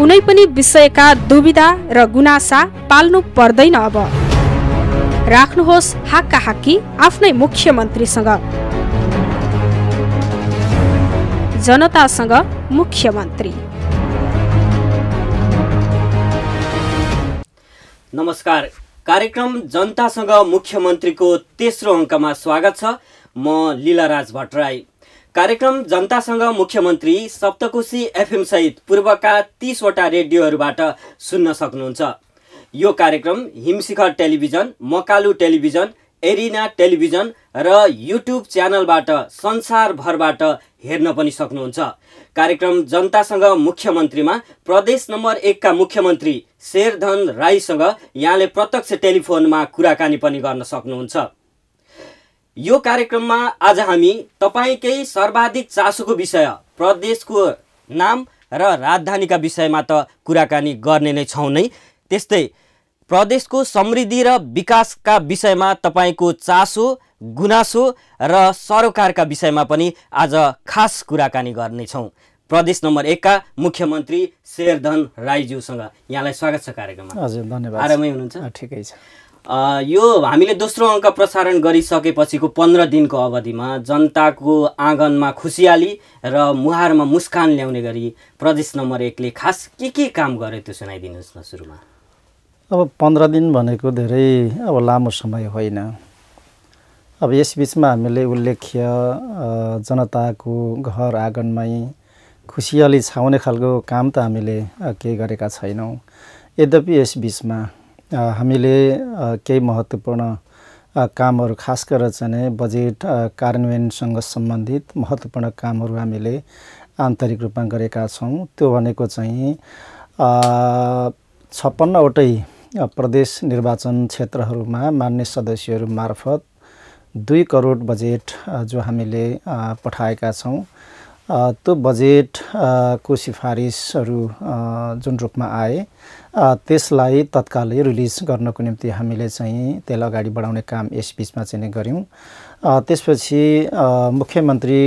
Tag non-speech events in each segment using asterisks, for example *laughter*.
कुनै पनि विषयका दुविधा र गुनासा पाल्नु पर्दैन अब राख्नुहोस् हाक्का हाक्की आफ्नै मुख्यमन्त्रीसँग जनतासँग मुख्यमन्त्री नमस्कार कार्यक्रम जनतासँग मुख्यमन्त्रीको तेस्रो अङ्कमा स्वागत छ म लीलाराज भट्टराई कार्यक्रम जनतासँग मुख्यमन्त्री सप्तकोशी एफएमसहित पूर्वका तिसवटा रेडियोहरूबाट सुन्न सक्नुहुन्छ यो कार्यक्रम Himshikhar television Makalu television arena television र युट्युब च्यानलबाट संसारभरबाट हेर्न पनि सक्नुहुन्छ कार्यक्रम जनतासँग मुख्यमन्त्रीमा प्रदेश नम्बर एकका मुख्यमन्त्री शेरधन राईसँग यहाँले प्रत्यक्ष टेलिफोनमा कुराकानी पनि गर्न सक्नुहुन्छ यो कार्यक्रममा आज हामी तपाईँकै सर्वाधिक चासोको विषय प्रदेशको नाम र राजधानीका विषयमा त कुराकानी गर्ने नै छौँ नै त्यस्तै प्रदेशको समृद्धि र विकासका विषयमा तपाईँको चासो गुनासो र सरोकारका विषयमा पनि आज खास कुराकानी गर्नेछौँ प्रदेश नम्बर एकका मुख्यमन्त्री शेरधन राईज्यूसँग यहाँलाई स्वागत छ कार्यक्रममा हजुर धन्यवाद आरामै हुनुहुन्छ ठिकै छ यो हामीले दोस्रो अङ्क प्रसारण गरिसकेपछिको पन्ध्र दिनको अवधिमा जनताको आँगनमा खुसियाली र मुहारमा मुस्कान ल्याउने गरी प्रदेश नम्बर एकले खास के के काम गर्यो त्यो सुनाइदिनुहोस् न सुरुमा अब पन्ध्र दिन भनेको धेरै अब लामो समय होइन अब यसबिचमा हामीले उल्लेख्य जनताको घर आँगनमै खुसियाली छाउने खालको काम त हामीले केही गरेका छैनौँ यद्यपि यसबिचमा हामीले केही महत्त्वपूर्ण कामहरू खास गरेर चाहिँ बजेट कार्यान्वयनसँग सम्बन्धित महत्त्वपूर्ण कामहरू हामीले आन्तरिक रूपमा गरेका छौँ त्यो भनेको चाहिँ छप्पन्नवटै प्रदेश निर्वाचन क्षेत्रहरूमा मान्य सदस्यहरू मार्फत दुई करोड बजेट जो हामीले पठाएका छौँ त्यो बजेटको सिफारिसहरू जुन रूपमा आए त्यसलाई तत्कालै रिलिज गर्नको निम्ति हामीले चाहिँ त्यसलाई अगाडि बढाउने काम यस बिचमा चाहिँ नै गऱ्यौँ त्यसपछि मुख्यमन्त्री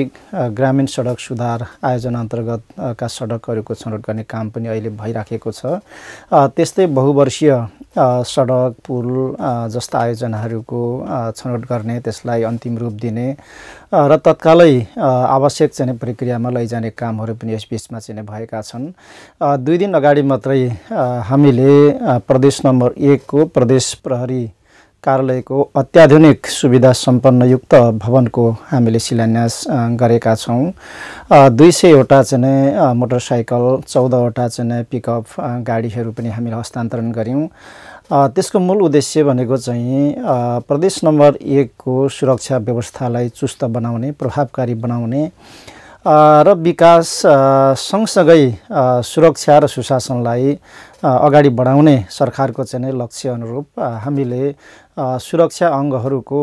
ग्रामीण सडक सुधार आयोजना अन्तर्गतका सडकहरूको छनौट गर्ने काम पनि अहिले भइराखेको छ त्यस्तै बहुवर्षीय सडक पुल जस्ता आयोजनाहरूको छनौट गर्ने त्यसलाई अन्तिम रूप दिने र तत्कालै आवश्यक चाहिँ प्रक्रियामा लैजाने कामहरू पनि यस चाहिँ भएका छन् दुई दिन अगाडि मात्रै हामीले प्रदेश नम्बर एकको प्रदेश प्रहरी कार्यालयको अत्याधुनिक सुविधा सम्पन्न युक्त भवनको हामीले शिलान्यास गरेका छौँ दुई सयवटा चाहिँ नै मोटरसाइकल चौधवटा चाहिँ नै पिकअप गाडीहरू पनि हामीले हस्तान्तरण गऱ्यौँ त्यसको मूल उद्देश्य भनेको चाहिँ प्रदेश नम्बर एकको सुरक्षा व्यवस्थालाई चुस्त बनाउने प्रभावकारी बनाउने र विकास सँगसँगै सुरक्षा र सुशासनलाई अगाडि बढाउने सरकारको चाहिँ लक्ष्य अनुरूप हामीले सुरक्षा अङ्गहरूको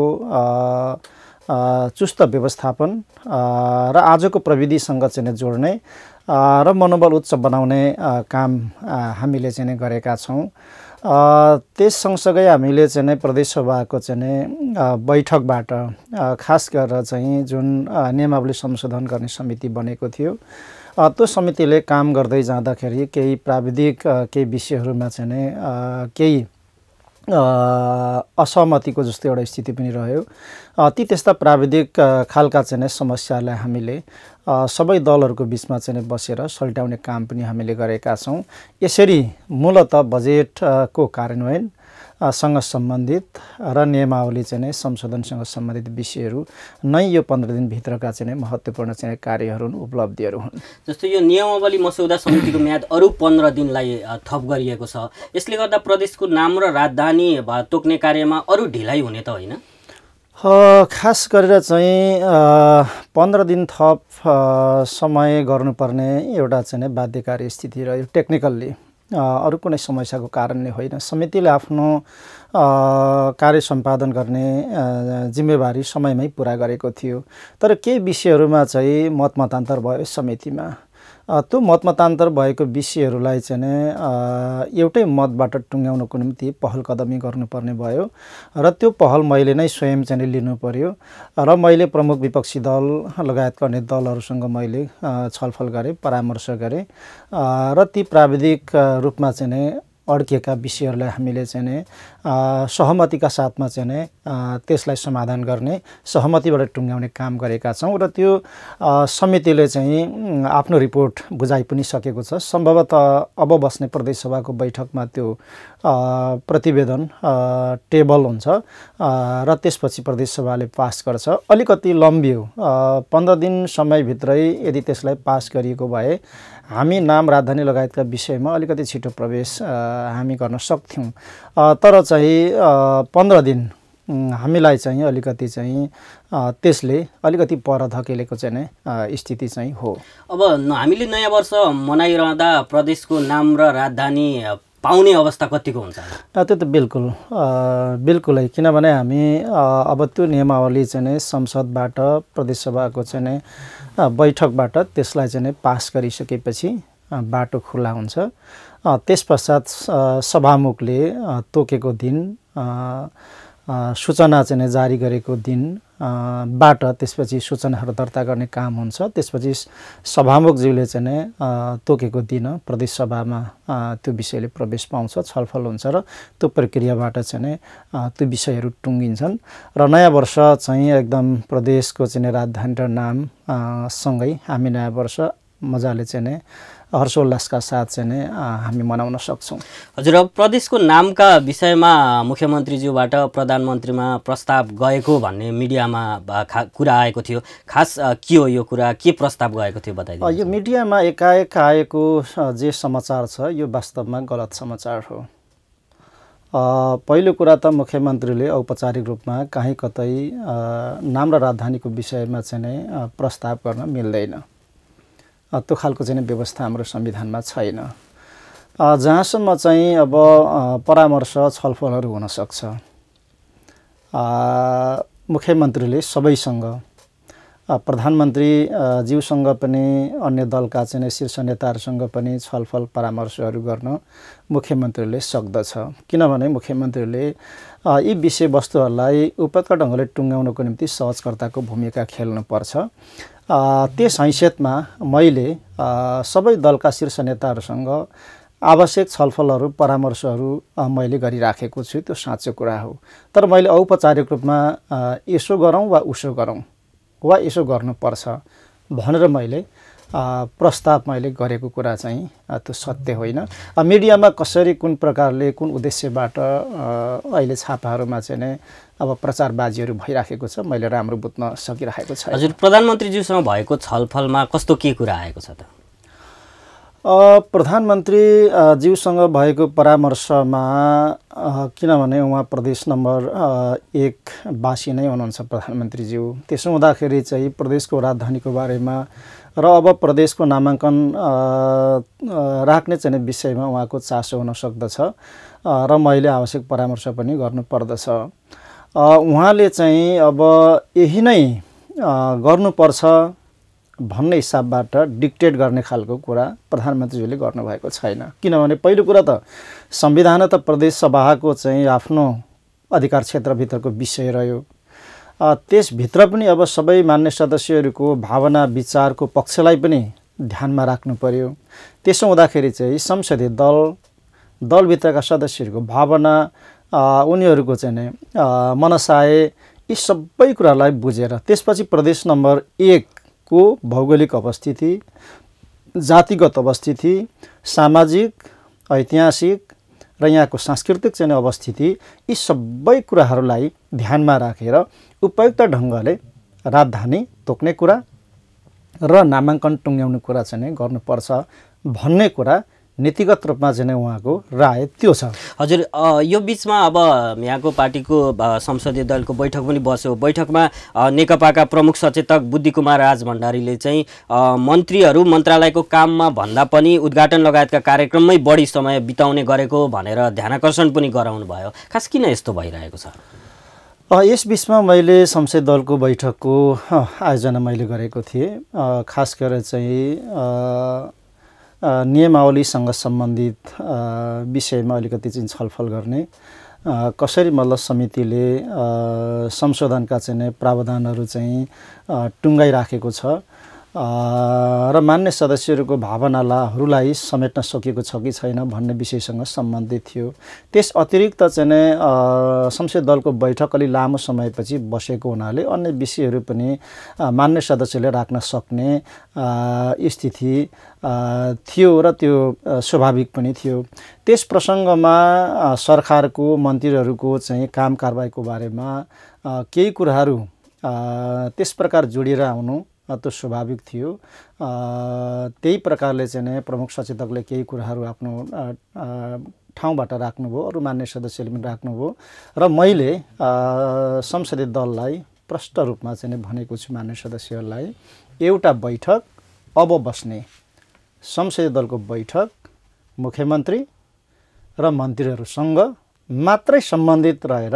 चुस्त व्यवस्थापन र आजको प्रविधिसँग चाहिँ जोड्ने र मनोबल उच्च बनाउने काम हामीले चाहिँ गरेका छौँ त्यस सँगसँगै हामीले चाहिँ नै प्रदेशसभाको चाहिँ नै बैठकबाट खास गरेर चाहिँ जुन नियमावली संशोधन गर्ने समिति बनेको थियो त्यो समितिले काम गर्दै जाँदाखेरि केही प्राविधिक केही विषयहरूमा चाहिँ नै केही असहमतिको जस्तो एउटा स्थिति पनि रह्यो ती त्यस्ता प्राविधिक खालका चाहिँ समस्याहरूलाई हामीले सबै दलहरूको बिचमा चाहिँ बसेर सल्ट्याउने काम पनि हामीले गरेका छौँ यसरी मूलत बजेटको कार्यान्वयन सँग सम्बन्धित र नियमावली चाहिँ नै संशोधनसँग सम्बन्धित विषयहरू नै यो पन्ध्र दिनभित्रका चाहिँ नै महत्त्वपूर्ण चाहिँ कार्यहरू हुन् उपलब्धिहरू हुन् जस्तो यो नियमावली मस्यौदा समितिको म्याद अरू पन्ध्र दिनलाई थप गरिएको छ यसले गर्दा प्रदेशको नाम र राजधानी तोक्ने कार्यमा अरू ढिलाइ हुने त होइन खास गरेर चाहिँ पन्ध्र दिन थप समय गर्नुपर्ने एउटा चाहिँ बाध्यकारी स्थिति रह्यो टेक्निकल्ली अरू कुनै समस्याको कारणले होइन समितिले आफ्नो कार्य सम्पादन गर्ने जिम्मेवारी समयमै पुरा गरेको थियो तर केही विषयहरूमा चाहिँ मतमतान्तर भयो समितिमा त्यो मतमतान्तर भएको विषयहरूलाई चाहिँ एउटै मतबाट टुङ्ग्याउनको निम्ति पहल कदमी गर्नुपर्ने भयो र त्यो पहल मैले नै स्वयं चाहिँ लिनु पर्यो र मैले प्रमुख विपक्षी दल लगायतका अन्य दलहरूसँग मैले छलफल गरेँ परामर्श गरेँ र ती प्राविधिक रूपमा चाहिँ अड्किएका विषयहरूलाई हामीले चाहिँ नै सहमतिका साथमा चाहिँ नै त्यसलाई समाधान गर्ने सहमतिबाट टुङ्ग्याउने काम गरेका छौँ र त्यो समितिले चाहिँ आफ्नो रिपोर्ट बुझाइ पनि सकेको छ सम्भवतः अब बस्ने प्रदेशसभाको बैठकमा त्यो प्रतिवेदन टेबल हुन्छ र त्यसपछि प्रदेशसभाले पास गर्छ अलिकति लम्बियो पन्ध्र दिन समयभित्रै यदि त्यसलाई पास गरिएको भए हामी नाम राजधानी लगायतका विषयमा अलिकति छिटो प्रवेश हामी गर्न सक्थ्यौँ तर चाहिँ पन्ध्र दिन हामीलाई चाहिँ अलिकति चाहिँ त्यसले अलिकति पर धकेलेको चाहिँ नै स्थिति चाहिँ हो अब हामीले नयाँ वर्ष मनाइरहँदा प्रदेशको नाम र राजधानी पाउने अवस्था कतिको हुन्छ त्यो त बिल्कुल बिल्कुलै किनभने हामी अब त्यो नियमावली चाहिँ नै संसदबाट प्रदेशसभाको चाहिँ नै बैठकबाट त्यसलाई चाहिँ पास गरिसकेपछि बाटो खुला हुन्छ त्यस पश्चात सभामुखले तोकेको दिन सूचना चाहिँ जारी गरेको दिन बाट त्यसपछि सूचनाहरू दर्ता गर्ने काम हुन्छ त्यसपछि सभामुखज्यूले चाहिँ नै तोकेको दिन प्रदेश सभामा त्यो विषयले प्रवेश पाउँछ छलफल हुन्छ र त्यो प्रक्रियाबाट चाहिँ नै त्यो विषयहरू टुङ्गिन्छन् र नयाँ वर्ष चाहिँ एकदम प्रदेशको चाहिँ राजधानी र नाम सँगै हामी नयाँ वर्ष मजाले चाहिँ नै हर्षोल्लासका साथ चाहिँ नै हामी मनाउन सक्छौँ हजुर अब प्रदेशको नामका विषयमा मुख्यमन्त्रीज्यूबाट प्रधानमन्त्रीमा प्रस्ताव गएको भन्ने मिडियामा कुरा आएको थियो खास के हो यो कुरा के प्रस्ताव गएको थियो बताइदिनु यो मिडियामा एकाएक आएको जे समाचार छ यो वास्तवमा गलत समाचार हो पहिलो कुरा त मुख्यमन्त्रीले औपचारिक रूपमा काहीँ कतै नाम र राजधानीको विषयमा चाहिँ नै प्रस्ताव गर्न मिल्दैन त्यो खालको चाहिँ व्यवस्था हाम्रो संविधानमा छैन जहाँसम्म चाहिँ अब परामर्श छलफलहरू हुनसक्छ मुख्यमन्त्रीले सबैसँग प्रधानमन्त्री ज्यूसँग पनि अन्य दलका चाहिँ शीर्ष नेताहरूसँग पनि छलफल परामर्शहरू गर्न मुख्यमन्त्रीले सक्दछ किनभने मुख्यमन्त्रीले यी विषयवस्तुहरूलाई उपयुक्त ढङ्गले टुङ्गाउनको निम्ति सहजकर्ताको भूमिका खेल्नुपर्छ त्यस हैसियतमा मैले सबै दलका शीर्ष नेताहरूसँग आवश्यक छलफलहरू परामर्शहरू मैले गरिराखेको छु त्यो साँचो कुरा हो तर मैले औपचारिक रूपमा यसो गरौँ वा उसो गरौँ वा यसो गर्नुपर्छ भनेर मैले प्रस्ताव मैले गरेको कुरा चाहिँ त्यो सत्य होइन मिडियामा कसरी कुन प्रकारले कुन उद्देश्यबाट अहिले छापाहरूमा चाहिँ नै अब प्रचारबाजीहरू भइराखेको छ मैले राम्रो बुझ्न सकिराखेको छ हजुर प्रधानमन्त्रीज्यूसँग भएको छलफलमा कस्तो के कुरा आएको छ त प्रधानमन्त्रीज्यूसँग भएको परामर्शमा किनभने उहाँ प्रदेश नम्बर एक बासी नै हुनुहुन्छ प्रधानमन्त्रीज्यू त्यसो हुँदाखेरि चाहिँ प्रदेशको राजधानीको बारेमा र अब प्रदेशको नामाङ्कन राख्ने चाहिँ विषयमा उहाँको चासो हुन सक्दछ र मैले आवश्यक परामर्श पनि गर्नुपर्दछ उहाँले चाहिँ अब यही नै गर्नुपर्छ भन्ने हिसाबबाट डिक्टेट गर्ने खालको कुरा प्रधानमन्त्रीज्यूले गर्नुभएको छैन किनभने पहिलो कुरा त संविधान त प्रदेश सभाको चाहिँ आफ्नो अधिकार क्षेत्रभित्रको विषय रह्यो त्यसभित्र पनि अब सबै मान्य सदस्यहरूको भावना विचारको पक्षलाई पनि ध्यानमा राख्नु पर्यो त्यसो हुँदाखेरि चाहिँ संसदीय दल दलभित्रका सदस्यहरूको भावना उनीहरूको चाहिँ नै मनसाय यी सबै कुरालाई बुझेर त्यसपछि प्रदेश नम्बर एकको भौगोलिक अवस्थिति जातिगत अवस्थिति सामाजिक ऐतिहासिक र यहाँको सांस्कृतिक चाहिँ अवस्थिति यी सबै कुराहरूलाई ध्यानमा राखेर उपयुक्त ढङ्गले राजधानी तोक्ने कुरा र नामाङ्कन टुङ्ग्याउने कुरा चाहिँ गर्नुपर्छ भन्ने कुरा नीतिगत रूपमा चाहिँ उहाँको राय त्यो छ हजुर यो बिचमा अब यहाँको पार्टीको संसदीय दलको बैठक पनि बस्यो बैठकमा नेकपाका प्रमुख सचेतक बुद्धि कुमार राज भण्डारीले चाहिँ मन्त्रीहरू मन्त्रालयको काममा भन्दा पनि उद्घाटन लगायतका कार्यक्रममै बढी समय बिताउने गरेको भनेर ध्यानकर्षण पनि गराउनु भयो खास किन यस्तो भइरहेको छ यस बिचमा मैले संसद दलको बैठकको आयोजना मैले गरेको थिएँ खास गरेर चाहिँ नियमावलीसँग सम्बन्धित विषयमा अलिकति चाहिँ छलफल गर्ने कसरी मतलब समितिले संशोधनका चाहिँ प्रावधानहरू चाहिँ टुङ्गाइराखेको छ र मान्य सदस्यहरूको भावनालाहरूलाई समेट्न सकेको छ कि छैन भन्ने विषयसँग सम्बन्धित थियो त्यस अतिरिक्त चाहिँ संसदीय दलको बैठक अलि लामो समयपछि बसेको हुनाले अन्य विषयहरू पनि मान्य सदस्यले राख्न सक्ने स्थिति थियो र त्यो स्वाभाविक पनि थियो त्यस प्रसङ्गमा सरकारको मन्त्रीहरूको चाहिँ काम कारवाहीको बारेमा केही कुराहरू त्यस प्रकार जोडिएर आउनु त्यो स्वाभाविक थियो त्यही प्रकारले चाहिँ नै प्रमुख सचेतकले केही कुराहरू आफ्नो ठाउँबाट राख्नुभयो अरू मान्य सदस्यले पनि राख्नुभयो र मैले संसदीय दललाई प्रष्ट रूपमा चाहिँ भनेको छु मान्य सदस्यहरूलाई एउटा बैठक अब बस्ने संसदीय दलको बैठक मुख्यमन्त्री र मन्त्रीहरूसँग मात्रै सम्बन्धित रहेर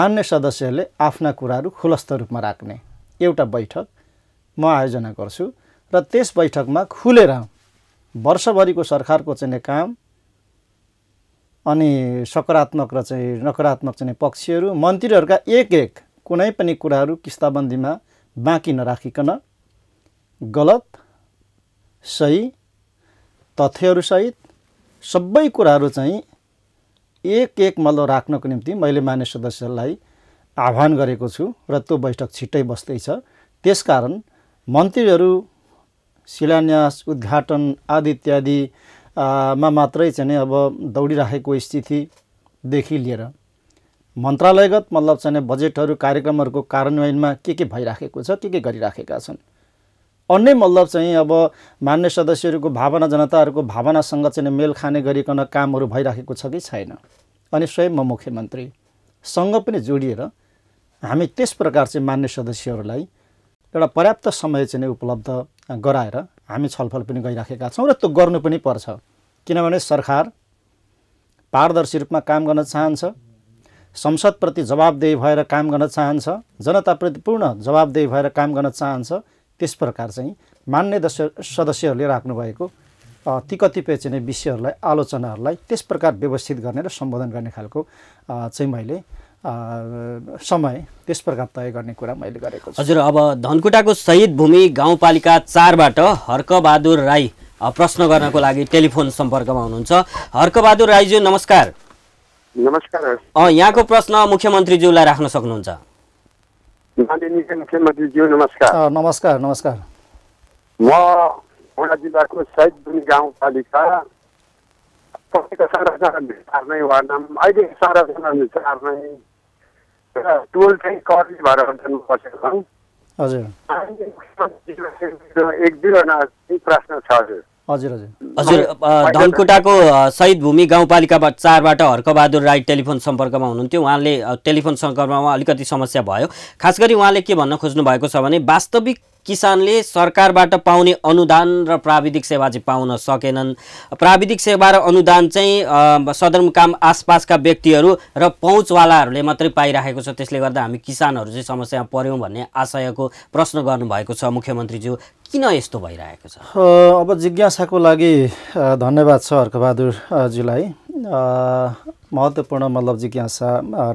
मान्य सदस्यहरूले आफ्ना कुराहरू खुलस्त रूपमा राख्ने एउटा बैठक म आयोजना गर्छु र त्यस बैठकमा खुलेर वर्षभरिको सरकारको चाहिँ काम अनि सकारात्मक र चाहिँ नकारात्मक चाहिँ पक्षहरू मन्त्रीहरूका एक एक कुनै पनि कुराहरू किस्ताबन्दीमा बाँकी नराखिकन गलत सही तथ्यहरूसहित सबै कुराहरू चाहिँ एक एक मल्लो राख्नको निम्ति मैले मान्य सदस्यलाई आह्वान गरेको छु र त्यो बैठक छिट्टै बस्दैछ त्यसकारण मन्त्रीहरू शिलान्यास उद्घाटन आदि इत्यादि मा मात्रै चाहिँ अब दौडिराखेको स्थितिदेखि लिएर मन्त्रालयगत मतलब चाहिँ बजेटहरू कार्यक्रमहरूको कार्यान्वयनमा के के भइराखेको छ के के गरिराखेका छन् अन्य मतलब चाहिँ अब मान्य सदस्यहरूको भावना जनताहरूको भावनासँग चाहिँ मेल खाने गरिकन कामहरू भइराखेको छ कि छैन अनि स्वयं म मुख्यमन्त्रीसँग पनि जोडिएर हामी त्यस प्रकार चाहिँ मान्य सदस्यहरूलाई एउटा पर्याप्त समय चाहिँ उपलब्ध गराएर हामी छलफल पनि गरिराखेका छौँ र त्यो गर्नु पनि पर्छ किनभने सरकार पारदर्शी रूपमा काम गर्न चाहन्छ संसदप्रति जवाबदेही भएर काम गर्न चाहन्छ जनताप्रति पूर्ण जवाबदेही भएर काम गर्न चाहन्छ त्यस प्रकार चाहिँ मान्य सदस्यहरूले राख्नुभएको ती कतिपय चाहिँ विषयहरूलाई आलोचनाहरूलाई त्यस प्रकार व्यवस्थित गर्ने र सम्बोधन गर्ने खालको चाहिँ मैले समय त्यस प्रकार तय गर्ने कुरा मैले गरेको छु हजुर अब धनकुटाको शहीद भूमि गाउँपालिका चारबाट हर्कबहादुर राई प्रश्न गर्नको लागि टेलिफोन सम्पर्कमा हुनुहुन्छ हर्कबहादुर राईज्यू नमस्कार नमस्कार यहाँको प्रश्न मुख्यमन्त्रीज्यूलाई राख्न सक्नुहुन्छ नमस्कार नमस्कार नमस्कार म जिल्लाको शहीद भूमि गाउँपालिका संरचना नै वार्ड अहिले संरचना नै टोल चाहिँ कर्मी भएर अध्ययन बसेको हजुर एक दुईवटा प्रश्न छ हजुर हजुर हजुर हजुर धनकुटाको शहीद भूमि गाउँपालिका चारबाट हर्कबहादुर राई टेलिफोन सम्पर्कमा हुनुहुन्थ्यो उहाँले टेलिफोन सम्पर्कमा अलिकति समस्या भयो खास गरी उहाँले के भन्न खोज्नु भएको छ भने वास्तविक किसानले सरकारबाट पाउने अनुदान र प्राविधिक सेवा चाहिँ पाउन सकेनन् प्राविधिक सेवा र अनुदान चाहिँ सदरमुकाम आसपासका व्यक्तिहरू र पहुँचवालाहरूले मात्रै पाइराखेको छ त्यसले गर्दा हामी किसानहरू चाहिँ समस्यामा पऱ्यौँ भन्ने आशयको प्रश्न गर्नुभएको छ मुख्यमन्त्रीज्यू किन यस्तो भइरहेको छ अब जिज्ञासाको लागि धन्यवाद छ हर्कबहादुरज्यूलाई महत्त्वपूर्ण मतलब जिज्ञासा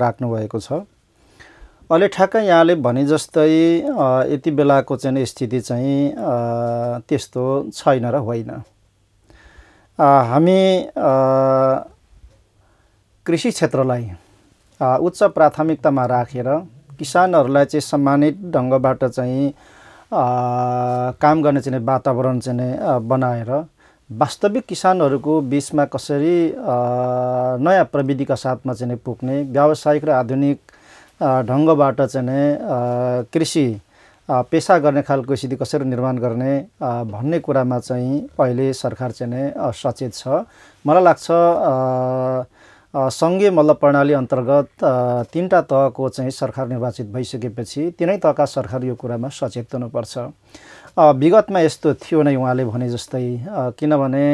राख्नुभएको छ अहिले ठ्याक्कै यहाँले भने जस्तै यति बेलाको चाहिँ स्थिति चाहिँ त्यस्तो छैन र होइन हामी कृषि क्षेत्रलाई उच्च प्राथमिकतामा राखेर किसानहरूलाई चाहिँ सम्मानित ढङ्गबाट चाहिँ काम गर्ने चाहिँ वातावरण चाहिँ बनाएर वास्तविक किसानहरूको बिचमा कसरी नयाँ प्रविधिका साथमा चाहिँ पुग्ने व्यावसायिक र आधुनिक ढङ्गबाट चाहिँ कृषि पेसा गर्ने खालको स्थिति कसरी निर्माण गर्ने भन्ने कुरामा चाहिँ अहिले सरकार चाहिँ सचेत छ मलाई लाग्छ सङ्घीय मल्ल प्रणाली अन्तर्गत तिनवटा तहको चाहिँ सरकार निर्वाचित भइसकेपछि तिनै तहका सरकार यो कुरामा सचेत हुनुपर्छ विगतमा यस्तो थियो नै उहाँले भने जस्तै किनभने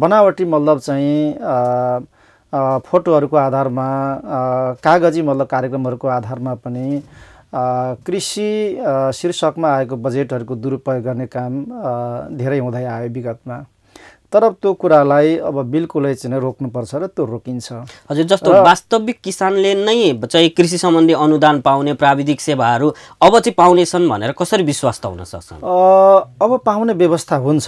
बनावटी मतलब चाहिँ फोटोहरूको आधारमा कागजी मतलब कार्यक्रमहरूको आधारमा पनि कृषि शीर्षकमा आएको बजेटहरूको दुरुपयोग गर्ने काम धेरै हुँदै आयो विगतमा तर त्यो कुरालाई अब बिल्कुलै चाहिँ रोक्नुपर्छ र त्यो रोकिन्छ हजुर जस्तो वास्तविक किसानले नै चाहिँ कृषि सम्बन्धी अनुदान पाउने प्राविधिक सेवाहरू अब चाहिँ पाउनेछन् भनेर कसरी विश्वास त हुन सक्छ अब पाउने व्यवस्था हुन्छ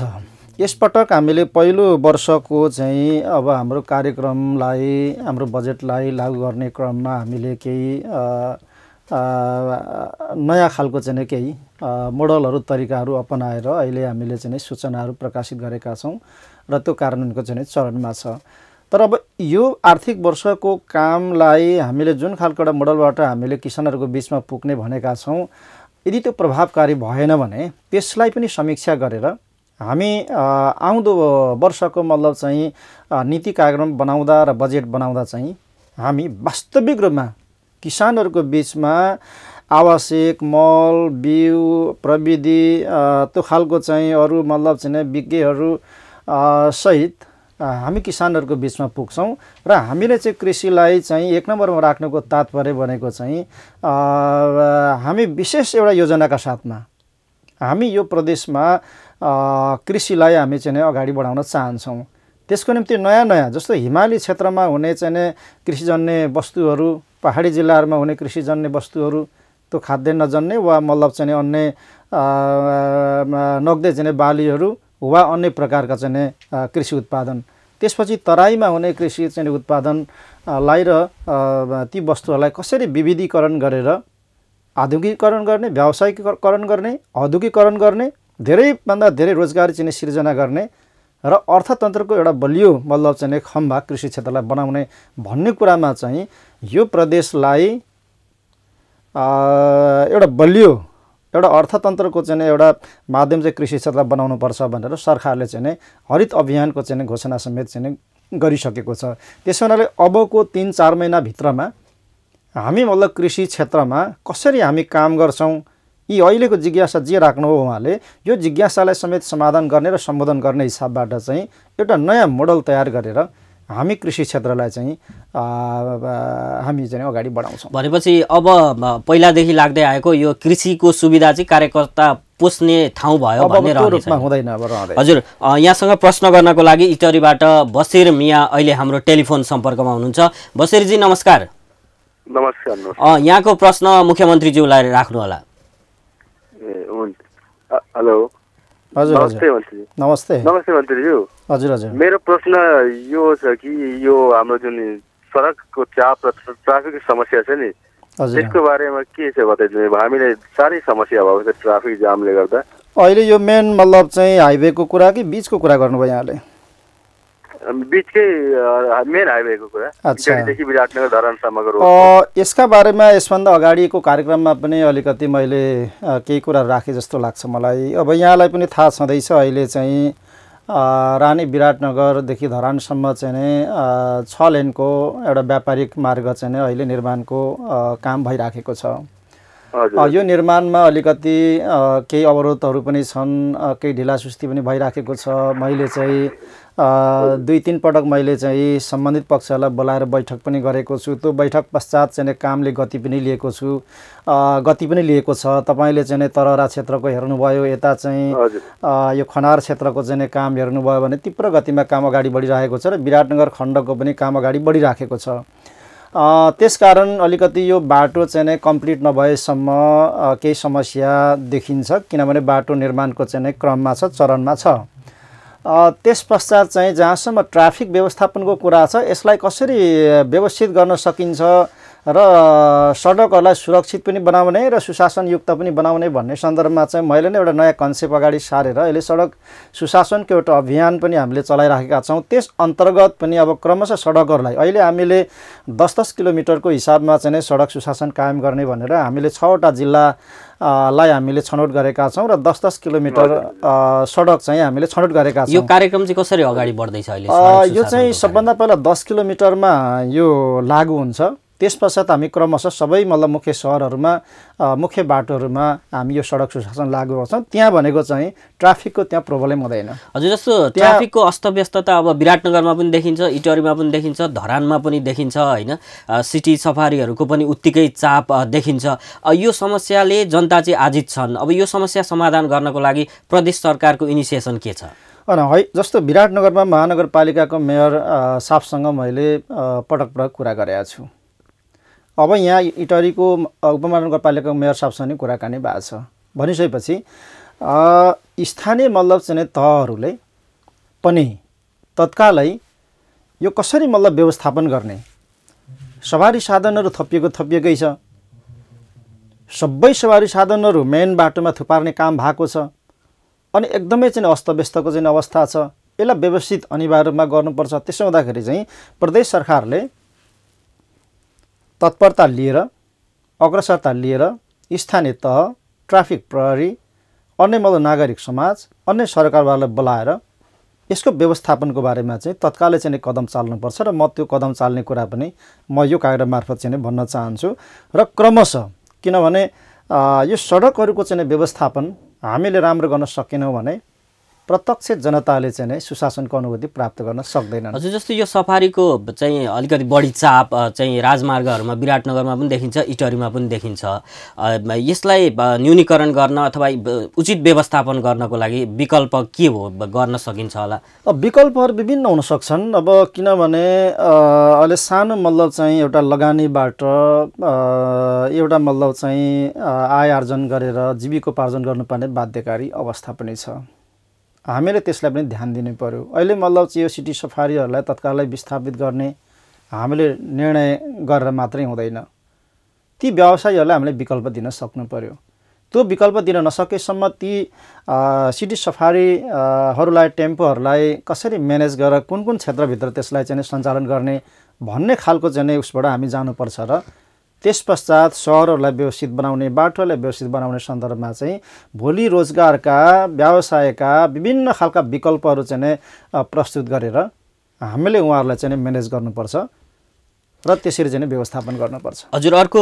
यसपटक हामीले पहिलो वर्षको चाहिँ अब हाम्रो कार्यक्रमलाई हाम्रो बजेटलाई लागु गर्ने क्रममा हामीले केही नयाँ खालको चाहिँ केही मोडलहरू तरिकाहरू अपनाएर अहिले हामीले चाहिँ सूचनाहरू प्रकाशित गरेका छौँ र त्यो कार्यान्वयनको चाहिँ चरणमा छ तर अब यो आर्थिक वर्षको कामलाई हामीले जुन खालको एउटा मोडलबाट हामीले किसानहरूको बिचमा पुग्ने भनेका छौँ यदि त्यो प्रभावकारी भएन भने त्यसलाई पनि समीक्षा गरेर हामी आउँदो वर्षको मतलब चाहिँ नीति कार्यक्रम बनाउँदा र बजेट बनाउँदा चाहिँ हामी वास्तविक रूपमा किसानहरूको बिचमा आवश्यक मल बिउ प्रविधि त्यो खालको चाहिँ अरू मतलब चाहिँ विज्ञहरू सहित हामी किसानहरूको बिचमा पुग्छौँ र हामीले चाहिँ कृषिलाई चाहिँ एक नम्बरमा राख्नुको तात्पर्य भनेको चाहिँ हामी विशेष एउटा योजनाका साथमा हामी यो प्रदेशमा कृषिलाई हामी चाहिँ अगाडि बढाउन चाहन्छौँ त्यसको निम्ति नयाँ नयाँ जस्तो हिमाली क्षेत्रमा हुने चाहिँ कृषिजन्य वस्तुहरू पहाडी जिल्लाहरूमा हुने कृषिजन्य वस्तुहरू त्यो खाद्य नजन्ने वा मतलब चाहिँ अन्य नग्दे चाहिँ बालीहरू वा अन्य प्रकारका चाहिँ कृषि उत्पादन त्यसपछि तराईमा हुने कृषि चाहिँ उत्पादनलाई र ती वस्तुहरूलाई कसरी विविधीकरण गरेर आधुनिकीकरण गर्ने व्यावसायिकरण गर्ने औद्योगिकरण गर्ने धेरैभन्दा धेरै रोजगारी चाहिँ सिर्जना गर्ने र अर्थतन्त्रको एउटा बलियो मतलब चाहिँ खम्बा कृषि क्षेत्रलाई बनाउने भन्ने कुरामा चाहिँ यो प्रदेशलाई एउटा बलियो एउटा अर्थतन्त्रको चाहिँ एउटा माध्यम चाहिँ कृषि क्षेत्रलाई बनाउनुपर्छ भनेर सरकारले चाहिँ हरित अभियानको चाहिँ घोषणा समेत चाहिँ गरिसकेको छ त्यसो हुनाले अबको तिन चार महिनाभित्रमा हामी मतलब कृषि क्षेत्रमा कसरी हामी काम गर्छौँ यी अहिलेको जिज्ञासा जे राख्नु हो उहाँले यो जिज्ञासालाई समेत समाधान गर्ने र सम्बोधन गर्ने हिसाबबाट चाहिँ एउटा नयाँ मोडल तयार गरेर हामी कृषि क्षेत्रलाई चाहिँ हामी चाहिँ अगाडि बढाउँछौँ भनेपछि अब पहिलादेखि लाग्दै आएको यो कृषिको सुविधा चाहिँ कार्यकर्ता पोस्ने ठाउँ भयो भन्ने रूपमा हुँदैन अब हजुर यहाँसँग प्रश्न गर्नको लागि इटरीबाट बसेर मिया अहिले हाम्रो टेलिफोन सम्पर्कमा हुनुहुन्छ बसेरजी नमस्कार नमस्कार यहाँको प्रश्न मुख्यमन्त्रीज्यूलाई राख्नुहोला हुन्छ हेलो हजुर नमस्ते मन्त्रीजी नमस्ते नमस्ते मन्त्रीज्यू हजुर हजुर मेरो प्रश्न यो छ कि यो हाम्रो जुन सडकको चाप र ट्राफिक समस्या छ नि त्यसको बारेमा के छ बताइदिनु हामीले साह्रै समस्या भएको छ ट्राफिक जामले गर्दा अहिले यो मेन मतलब चाहिँ हाइवेको कुरा कि बिचको कुरा गर्नुभयो यहाँले बिचकै मेन हाइवेको कुरा विराटनगर धरानसम्मको रोड यसका बारेमा यसभन्दा अगाडिको कार्यक्रममा पनि अलिकति मैले केही कुरा राखेँ जस्तो लाग्छ मलाई अब यहाँलाई पनि थाहा छँदैछ अहिले चाहिँ रानी विराटनगरदेखि धरानसम्म चाहिँ नै छ लेनको एउटा व्यापारिक मार्ग चाहिँ नै अहिले निर्माणको काम भइराखेको छ यो निर्माणमा अलिकति केही अवरोधहरू पनि छन् केही ढिलासुस्ती पनि भइराखेको छ मैले चाहिँ दुई तिन पटक मैले चाहिँ सम्बन्धित पक्षहरूलाई बोलाएर बैठक पनि गरेको छु त्यो बैठक पश्चात चाहिँ कामले गति पनि लिएको छु गति पनि लिएको छ तपाईँले चाहिँ तरहरा क्षेत्रको हेर्नुभयो यता चाहिँ यो खनार क्षेत्रको चाहिँ काम हेर्नुभयो भने तीव्र गतिमा काम अगाडि बढिरहेको छ र विराटनगर खण्डको पनि काम अगाडि बढिराखेको छ त्यसकारण अलिकति यो बाटो चाहिँ नै कम्प्लिट नभएसम्म केही समस्या देखिन्छ किनभने बाटो निर्माणको चाहिँ नै क्रममा छ चरणमा छ त्यस पश्चात चाहिँ जहाँसम्म ट्राफिक व्यवस्थापनको कुरा छ यसलाई कसरी व्यवस्थित गर्न सकिन्छ र सडकहरूलाई सुरक्षित पनि बनाउने र सुशासनयुक्त पनि बनाउने भन्ने सन्दर्भमा चाहिँ मैले नै एउटा नयाँ कन्सेप्ट अगाडि सारेर अहिले सडक सुशासनको एउटा अभियान पनि हामीले चलाइराखेका छौँ त्यस अन्तर्गत पनि अब क्रमशः सडकहरूलाई अहिले हामीले दस दस किलोमिटरको हिसाबमा चाहिँ नै सडक सुशासन कायम गर्ने भनेर हामीले छवटा जिल्ला लाई हामीले छनौट गरेका छौँ र दस दस किलोमिटर सडक चाहिँ हामीले छनौट गरेका छौँ यो कार्यक्रम चाहिँ कसरी अगाडि बढ्दैछ अहिले यो चाहिँ सबभन्दा पहिला दस किलोमिटरमा यो लागु हुन्छ त्यस पश्चात हामी क्रमशः सबै मतलब मुख्य सहरहरूमा मुख्य बाटोहरूमा हामी यो सडक सुशासन लागु गर्छौँ त्यहाँ भनेको चाहिँ ट्राफिकको त्यहाँ प्रब्लम हुँदैन हजुर जस्तो ट्राफिकको अस्तव्यस्तता अब विराटनगरमा पनि देखिन्छ इटरीमा पनि देखिन्छ धरानमा पनि देखिन्छ होइन सिटी सफारीहरूको पनि उत्तिकै चाप देखिन्छ यो समस्याले जनता चाहिँ आजित छन् अब यो समस्या समाधान गर्नको लागि प्रदेश सरकारको इनिसिएसन के छ होइन है जस्तो विराटनगरमा महानगरपालिकाको मेयर साफसँग मैले पटक पटक कुरा गरेका छु अब यहाँ इटरीको उपमहानगरपालिकाको मेयर साहबसँग कुराकानी भएको छ भनिसकेपछि स्थानीय मतलब चाहिँ तहहरूले पनि तत्कालै यो कसरी मतलब व्यवस्थापन गर्ने सवारी साधनहरू थपिएको थपिएकै छ सबै सवारी साधनहरू मेन बाटोमा थुपार्ने काम भएको छ अनि एकदमै चाहिँ अस्तव्यस्तको चाहिँ अवस्था छ यसलाई व्यवस्थित अनिवार्यमा गर्नुपर्छ त्यसो हुँदाखेरि चाहिँ प्रदेश सरकारले तत्परता लिएर अग्रसरता लिएर स्थानीय तह ट्राफिक प्रहरी अन्य मद नागरिक समाज अन्य सरकारवालालाई बोलाएर यसको व्यवस्थापनको बारेमा चाहिँ तत्कालै चाहिँ कदम चाल्नुपर्छ र म त्यो कदम चाल्ने कुरा पनि म यो कार्यक्रम मार्फत चाहिँ भन्न चाहन्छु र क्रमशः किनभने यो सडकहरूको चाहिँ व्यवस्थापन हामीले राम्रो गर्न सकेनौँ भने प्रत्यक्ष जनताले चाहिँ नै सुशासनको अनुभूति प्राप्त गर्न सक्दैन हजुर जस्तो यो सफारीको चाहिँ अलिकति बढी चाप चाहिँ राजमार्गहरूमा विराटनगरमा पनि देखिन्छ इटरीमा पनि देखिन्छ यसलाई न्यूनीकरण गर्न अथवा उचित व्यवस्थापन गर्नको लागि विकल्प के हो गर्न सकिन्छ होला विकल्पहरू विभिन्न हुन सक्छन् अब किनभने अहिले सानो मतलब चाहिँ एउटा लगानीबाट एउटा मतलब चाहिँ आय आर्जन गरेर जीविकोपार्जन गर्नुपर्ने बाध्यकारी अवस्था पनि छ हामीले त्यसलाई पनि ध्यान दिनु पऱ्यो अहिले मतलब चाहिँ यो सिटी सफारीहरूलाई तत्कालै विस्थापित गर्ने हामीले निर्णय गरेर मात्रै हुँदैन ती व्यवसायीहरूलाई हामीले विकल्प दिन सक्नु पऱ्यो त्यो विकल्प दिन नसकेसम्म ती सिटी सफारीहरूलाई टेम्पोहरूलाई कसरी म्यानेज गरेर कुन कुन क्षेत्रभित्र त्यसलाई चाहिँ सञ्चालन गर्ने भन्ने खालको चाहिँ उसबाट हामी जानुपर्छ र त्यस पश्चात सहरहरूलाई व्यवस्थित बनाउने बाटोलाई व्यवस्थित बनाउने सन्दर्भमा चाहिँ भोलि रोजगारका व्यवसायका विभिन्न खालका विकल्पहरू चाहिँ प्रस्तुत गरेर हामीले उहाँहरूलाई चाहिँ म्यानेज गर्नुपर्छ र त्यसरी चाहिँ व्यवस्थापन गर्नुपर्छ हजुर अर्को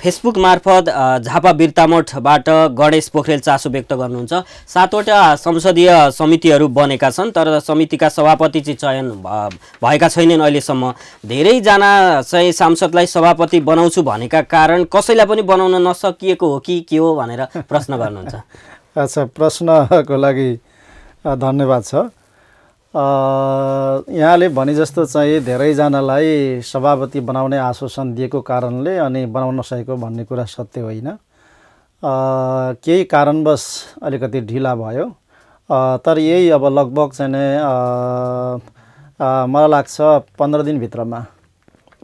फेसबुक मार्फत झापा बिर्तामठबाट गणेश पोखरेल चासो व्यक्त गर्नुहुन्छ सातवटा संसदीय समितिहरू बनेका छन् तर समितिका सभापति चाहिँ चयन भएका छैनन् अहिलेसम्म धेरैजना चाहिँ सांसदलाई सभापति बनाउँछु भनेका कारण कसैलाई पनि बनाउन नसकिएको हो कि के हो भनेर प्रश्न गर्नुहुन्छ *laughs* अच्छा प्रश्नको लागि धन्यवाद छ यहाँले भने जस्तो चाहिँ धेरैजनालाई सभापति बनाउने आश्वासन दिएको कारणले अनि बनाउन सकेको भन्ने कुरा सत्य होइन केही कारणवश अलिकति ढिला भयो तर यही अब लगभग चाहिँ मलाई लाग्छ पन्ध्र दिनभित्रमा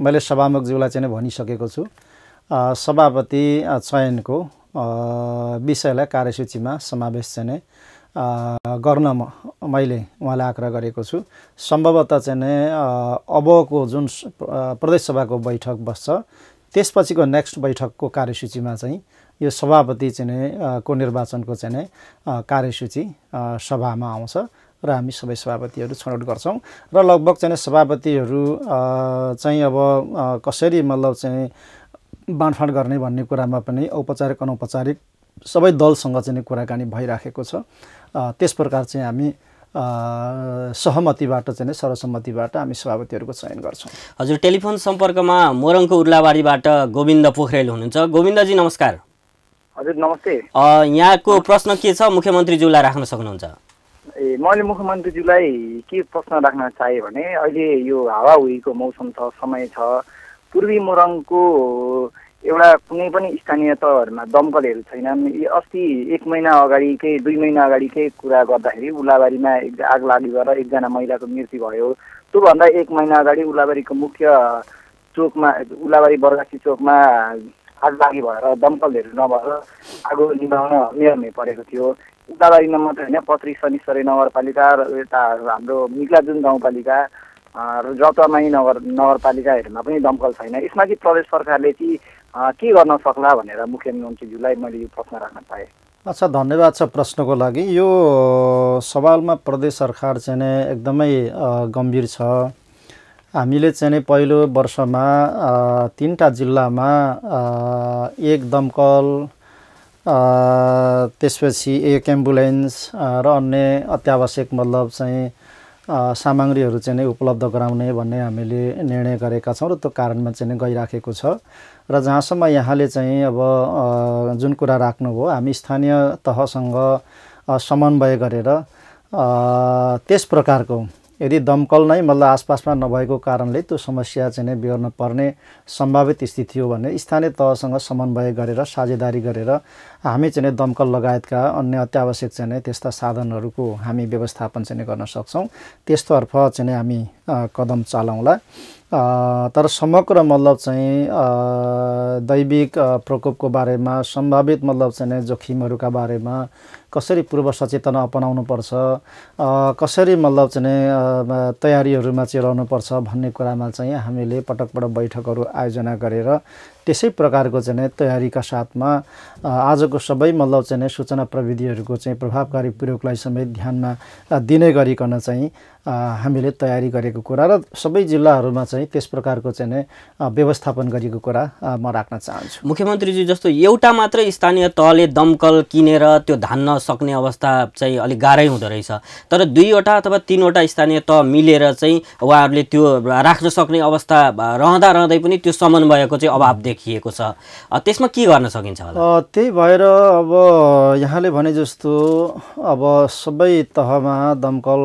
मैले सभामुखज्यूलाई चाहिँ भनिसकेको छु सभापति चयनको विषयलाई कार्यसूचीमा समावेश चाहिँ गर्न म मैले उहाँलाई आग्रह गरेको छु सम्भवतः चाहिँ नै अबको जुन प्रदेशसभाको बैठक बस्छ त्यसपछिको नेक्स्ट बैठकको कार्यसूचीमा चाहिँ यो सभापति चाहिँ नै को निर्वाचनको चाहिँ नै कार्यसूची सभामा आउँछ र हामी सबै सभापतिहरू छनौट गर्छौँ र लगभग चाहिँ सभापतिहरू चाहिँ अब कसरी मतलब चाहिँ बाँडफाँड गर्ने भन्ने कुरामा पनि औपचारिक अनौपचारिक सबै दलसँग चाहिँ कुराकानी भइराखेको छ त्यस प्रकार चाहिँ हामी सहमतिबाट चाहिँ सर्वसम्मतिबाट हामी सभापतिहरूको चयन गर्छौँ हजुर टेलिफोन सम्पर्कमा मोरङको उर्लाबारीबाट गोविन्द पोखरेल हुनुहुन्छ गोविन्दजी नमस्कार हजुर नमस्ते यहाँको प्रश्न के छ मुख्यमन्त्रीज्यूलाई राख्न सक्नुहुन्छ ए मैले मुख्यमन्त्रीज्यूलाई के प्रश्न राख्न चाहेँ भने अहिले यो हावाहुरीको मौसम छ समय छ पूर्वी मोरङको एउटा कुनै पनि स्थानीय तहहरूमा दमकलहरू छैनन् अस्ति एक महिना अगाडिकै दुई महिना अगाडिकै कुरा गर्दाखेरि उलाबारीमा एक आग लागि गरेर एकजना महिलाको मृत्यु भयो त्योभन्दा एक महिना अगाडि उलाबारीको मुख्य चोकमा उलाबारी बर्गासी चोकमा आग लागि भएर दमकलहरू नभएर आगो निभाउन नियमै परेको थियो उदाबारीमा मात्रै होइन पत्री शनिश्वरी नगरपालिका र यता हाम्रो जुन गाउँपालिका र जतमाई नगर नगरपालिकाहरूमा पनि दमकल छैन यसमा चाहिँ प्रदेश सरकारले चाहिँ के गर्न सक्ला भनेर मुख्यमन्त्रीज्यूलाई मैले यो प्रश्न राख्न पाएँ अच्छा धन्यवाद छ प्रश्नको लागि यो सवालमा प्रदेश सरकार चाहिँ एकदमै गम्भीर छ हामीले चाहिँ पहिलो वर्षमा तिनवटा जिल्लामा एक दमकल त्यसपछि एक एम्बुलेन्स र अन्य अत्यावश्यक मतलब चाहिँ सामग्रीहरू चाहिँ उपलब्ध गराउने भन्ने हामीले निर्णय गरेका छौँ र त्यो कारणमा चाहिँ गइराखेको छ र जहाँसम्म यहाँले चाहिँ अब जुन कुरा राख्नुभयो हामी स्थानीय तहसँग समन्वय गरेर त्यस प्रकारको यदि दमकल नै मतलब आसपासमा नभएको कारणले त्यो समस्या चाहिँ नै बिहोर्न पर्ने सम्भावित स्थिति हो भने स्थानीय तहसँग समन्वय गरेर साझेदारी गरेर हामी चाहिँ दमकल लगायतका अन्य अत्यावश्यक चाहिँ नै त्यस्ता साधनहरूको हामी व्यवस्थापन चाहिँ गर्न सक्छौँ त्यस्तोतर्फ चाहिँ हामी कदम चलाउँला तर समग्र मतलब चाहिँ दैविक प्रकोपको बारेमा सम्भावित मतलब चाहिँ जोखिमहरूका बारेमा कसरी पूर्व सचेतना अपनाउनुपर्छ कसरी मतलब चाहिँ तयारीहरूमा चाहिँ रहनुपर्छ भन्ने कुरामा चाहिँ हामीले पटक पटक बैठकहरू आयोजना गरेर त्यसै प्रकारको चाहिँ तयारीका साथमा आजको सबै मतलब चाहिँ सूचना प्रविधिहरूको चाहिँ प्रभावकारी प्रयोगलाई समेत ध्यानमा दिने गरिकन चाहिँ हामीले तयारी गरेको कुरा र सबै जिल्लाहरूमा चाहिँ त्यस प्रकारको चाहिँ नै व्यवस्थापन गरिएको कुरा म राख्न चाहन्छु मुख्यमन्त्रीजी जस्तो एउटा मात्र स्थानीय तहले दमकल किनेर त्यो धान्न सक्ने अवस्था चाहिँ अलिक गाह्रै हुँदो रहेछ तर दुईवटा अथवा तिनवटा स्थानीय तह मिलेर चाहिँ उहाँहरूले त्यो राख्न सक्ने अवस्था रहँदा रहँदै पनि त्यो समन्वयको चाहिँ अभाव देखिएको छ त्यसमा के गर्न सकिन्छ त्यही भएर अब यहाँले भने जस्तो अब सबै तहमा दमकल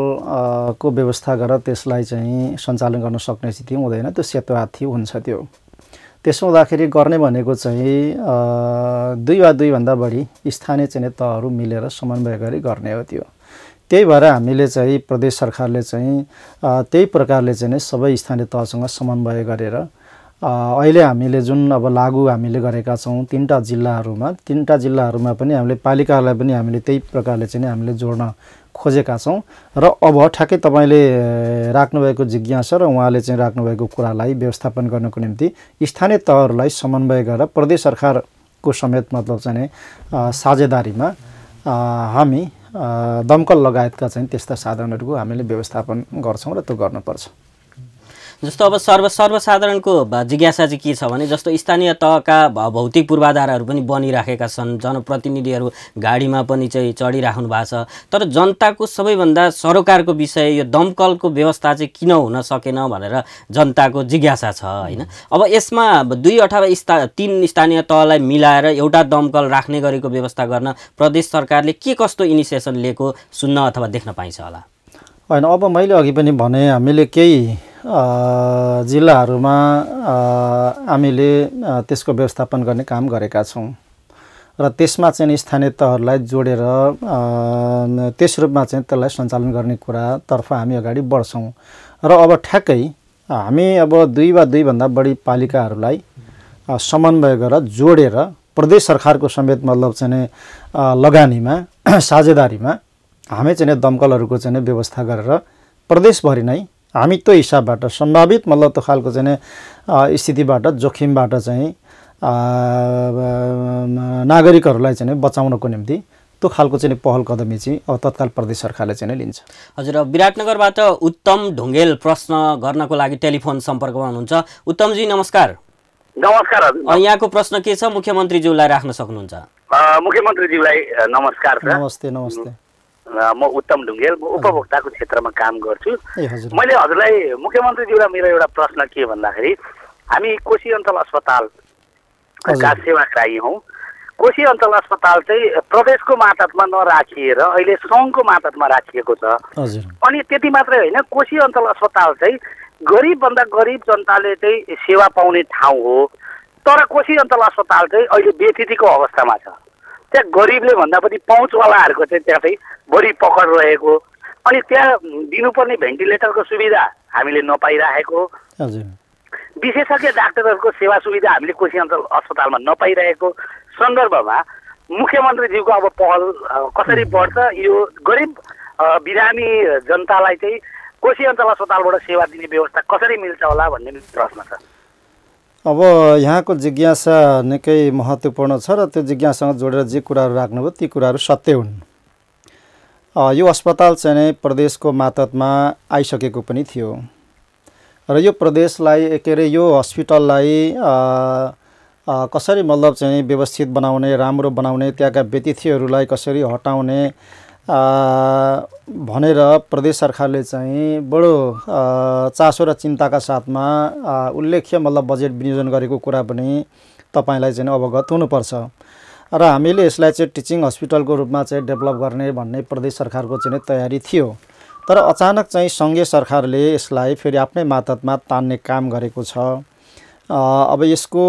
दमकलको व्यवस्था गरेर त्यसलाई चाहिँ सञ्चालन गर्न सक्ने स्थिति हुँदैन त्यो सेतो हुन्छ त्यो त्यसो हुँदाखेरि गर्ने भनेको चाहिँ दुई वा दुईभन्दा बढी स्थानीय चाहिँ तहहरू मिलेर समन्वय गरी गर्ने हो त्यो त्यही भएर हामीले चाहिँ प्रदेश सरकारले चाहिँ त्यही प्रकारले चाहिँ सबै स्थानीय तहसँग समन्वय गरेर अहिले हामीले जुन अब लागु हामीले गरेका छौँ तिनवटा जिल्लाहरूमा तिनवटा जिल्लाहरूमा पनि हामीले पालिकाहरूलाई पनि हामीले त्यही प्रकारले चाहिँ हामीले जोड्न खोजेका छौँ र अब ठ्याक्कै तपाईँले राख्नुभएको जिज्ञासा र उहाँले चाहिँ राख्नुभएको कुरालाई व्यवस्थापन गर्नको निम्ति स्थानीय तहहरूलाई समन्वय गरेर प्रदेश सरकारको समेत मतलब चाहिँ साझेदारीमा हामी दमकल लगायतका चाहिँ त्यस्ता साधनहरूको हामीले व्यवस्थापन गर्छौँ र त्यो गर्नुपर्छ जस्तो अब सर्व सर्वसाधारणको जिज्ञासा चाहिँ के छ भने जस्तो स्थानीय तहका भौतिक पूर्वाधारहरू पनि बनिराखेका छन् जनप्रतिनिधिहरू गाडीमा पनि चाहिँ चढिराख्नु भएको छ तर जनताको सबैभन्दा सरोकारको विषय यो दमकलको व्यवस्था चाहिँ किन हुन सकेन भनेर जनताको जिज्ञासा छ होइन अब यसमा दुई अथवा स्था तिन स्थानीय तहलाई मिलाएर एउटा दमकल राख्ने गरेको व्यवस्था गर्न प्रदेश सरकारले के कस्तो इनिसिएसन लिएको सुन्न अथवा देख्न पाइन्छ होला होइन अब मैले अघि पनि भने हामीले केही जिल्लाहरूमा हामीले त्यसको व्यवस्थापन गर्ने काम गरेका छौँ र त्यसमा चाहिँ स्थानीय तहहरूलाई जोडेर त्यस रूपमा चाहिँ त्यसलाई सञ्चालन गर्ने कुरातर्फ हामी अगाडि बढ्छौँ र अब ठ्याक्कै हामी अब दुई वा दुईभन्दा बढी पालिकाहरूलाई समन्वय गरेर जोडेर प्रदेश सरकारको समेत मतलब चाहिँ लगानीमा *clears throat* साझेदारीमा हामी चाहिँ दमकलहरूको चाहिँ व्यवस्था गरेर प्रदेशभरि नै हामी त्यो हिसाबबाट सम्भावित मतलब त्यो खालको चाहिँ स्थितिबाट जोखिमबाट चाहिँ नागरिकहरूलाई चाहिँ बचाउनको निम्ति त्यो खालको चाहिँ पहल कदमी चाहिँ अब तत्काल प्रदेश सरकारले चाहिँ लिन्छ हजुर विराटनगरबाट उत्तम ढुङ्गेल प्रश्न गर्नको लागि टेलिफोन सम्पर्कमा हुनुहुन्छ उत्तमजी नमस्कार नमस्कार यहाँको प्रश्न के छ मुख्यमन्त्रीज्यूलाई राख्न सक्नुहुन्छ मुख्यमन्त्रीज्यूलाई नमस्कार नमस्ते नमस्ते म उत्तम ढुङ्गेल म उपभोक्ताको क्षेत्रमा काम गर्छु मैले हजुरलाई मुख्यमन्त्रीज्यूलाई मेरो एउटा प्रश्न के भन्दाखेरि हामी कोशी अञ्चल अस्पताल का सेवाग्राही हौँ कोशी अञ्चल अस्पताल चाहिँ प्रदेशको मातहतमा नराखिएर अहिले सङ्घको मातहतमा राखिएको छ अनि त्यति मात्रै होइन कोशी अञ्चल अस्पताल चाहिँ गरिबभन्दा गरिब जनताले चाहिँ सेवा पाउने ठाउँ हो तर कोशी अञ्चल अस्पताल चाहिँ अहिले व्यथितिको अवस्थामा छ त्यहाँ गरिबले भन्दा पनि पहुँचवालाहरूको चाहिँ त्यहाँ चाहिँ बढी पकड रहेको अनि त्यहाँ दिनुपर्ने भेन्टिलेटरको सुविधा हामीले नपाइरहेको विशेषज्ञ डाक्टरहरूको सेवा सुविधा हामीले कोशी अञ्चल अस्पतालमा नपाइरहेको सन्दर्भमा मुख्यमन्त्रीज्यूको अब पहल कसरी बढ्छ यो गरिब बिरामी जनतालाई चाहिँ कोशी अञ्चल अस्पतालबाट सेवा दिने व्यवस्था कसरी मिल्छ होला भन्ने प्रश्न छ अब यहाँको जिज्ञासा निकै महत्त्वपूर्ण छ र त्यो जिज्ञासासँग जोडेर जे कुराहरू राख्नुभयो ती कुराहरू सत्य हुन् यो अस्पताल चाहिँ नै प्रदेशको मातहतमा आइसकेको पनि थियो र यो प्रदेशलाई के अरे यो हस्पिटललाई कसरी मतलब चाहिँ व्यवस्थित बनाउने राम्रो बनाउने त्यहाँका व्यतिथिहरूलाई कसरी हटाउने भनेर प्रदेश सरकारले चाहिँ बडो चासो र चिन्ताका साथमा उल्लेख्य मतलब बजेट विनियोजन गरेको कुरा पनि तपाईँलाई चाहिँ अवगत हुनुपर्छ र हामीले यसलाई चाहिँ टिचिङ हस्पिटलको रूपमा चाहिँ डेभलप गर्ने भन्ने प्रदेश सरकारको चाहिँ तयारी थियो तर अचानक चाहिँ सङ्घीय सरकारले यसलाई फेरि आफ्नै मातहतमा तान्ने काम गरेको छ अब यसको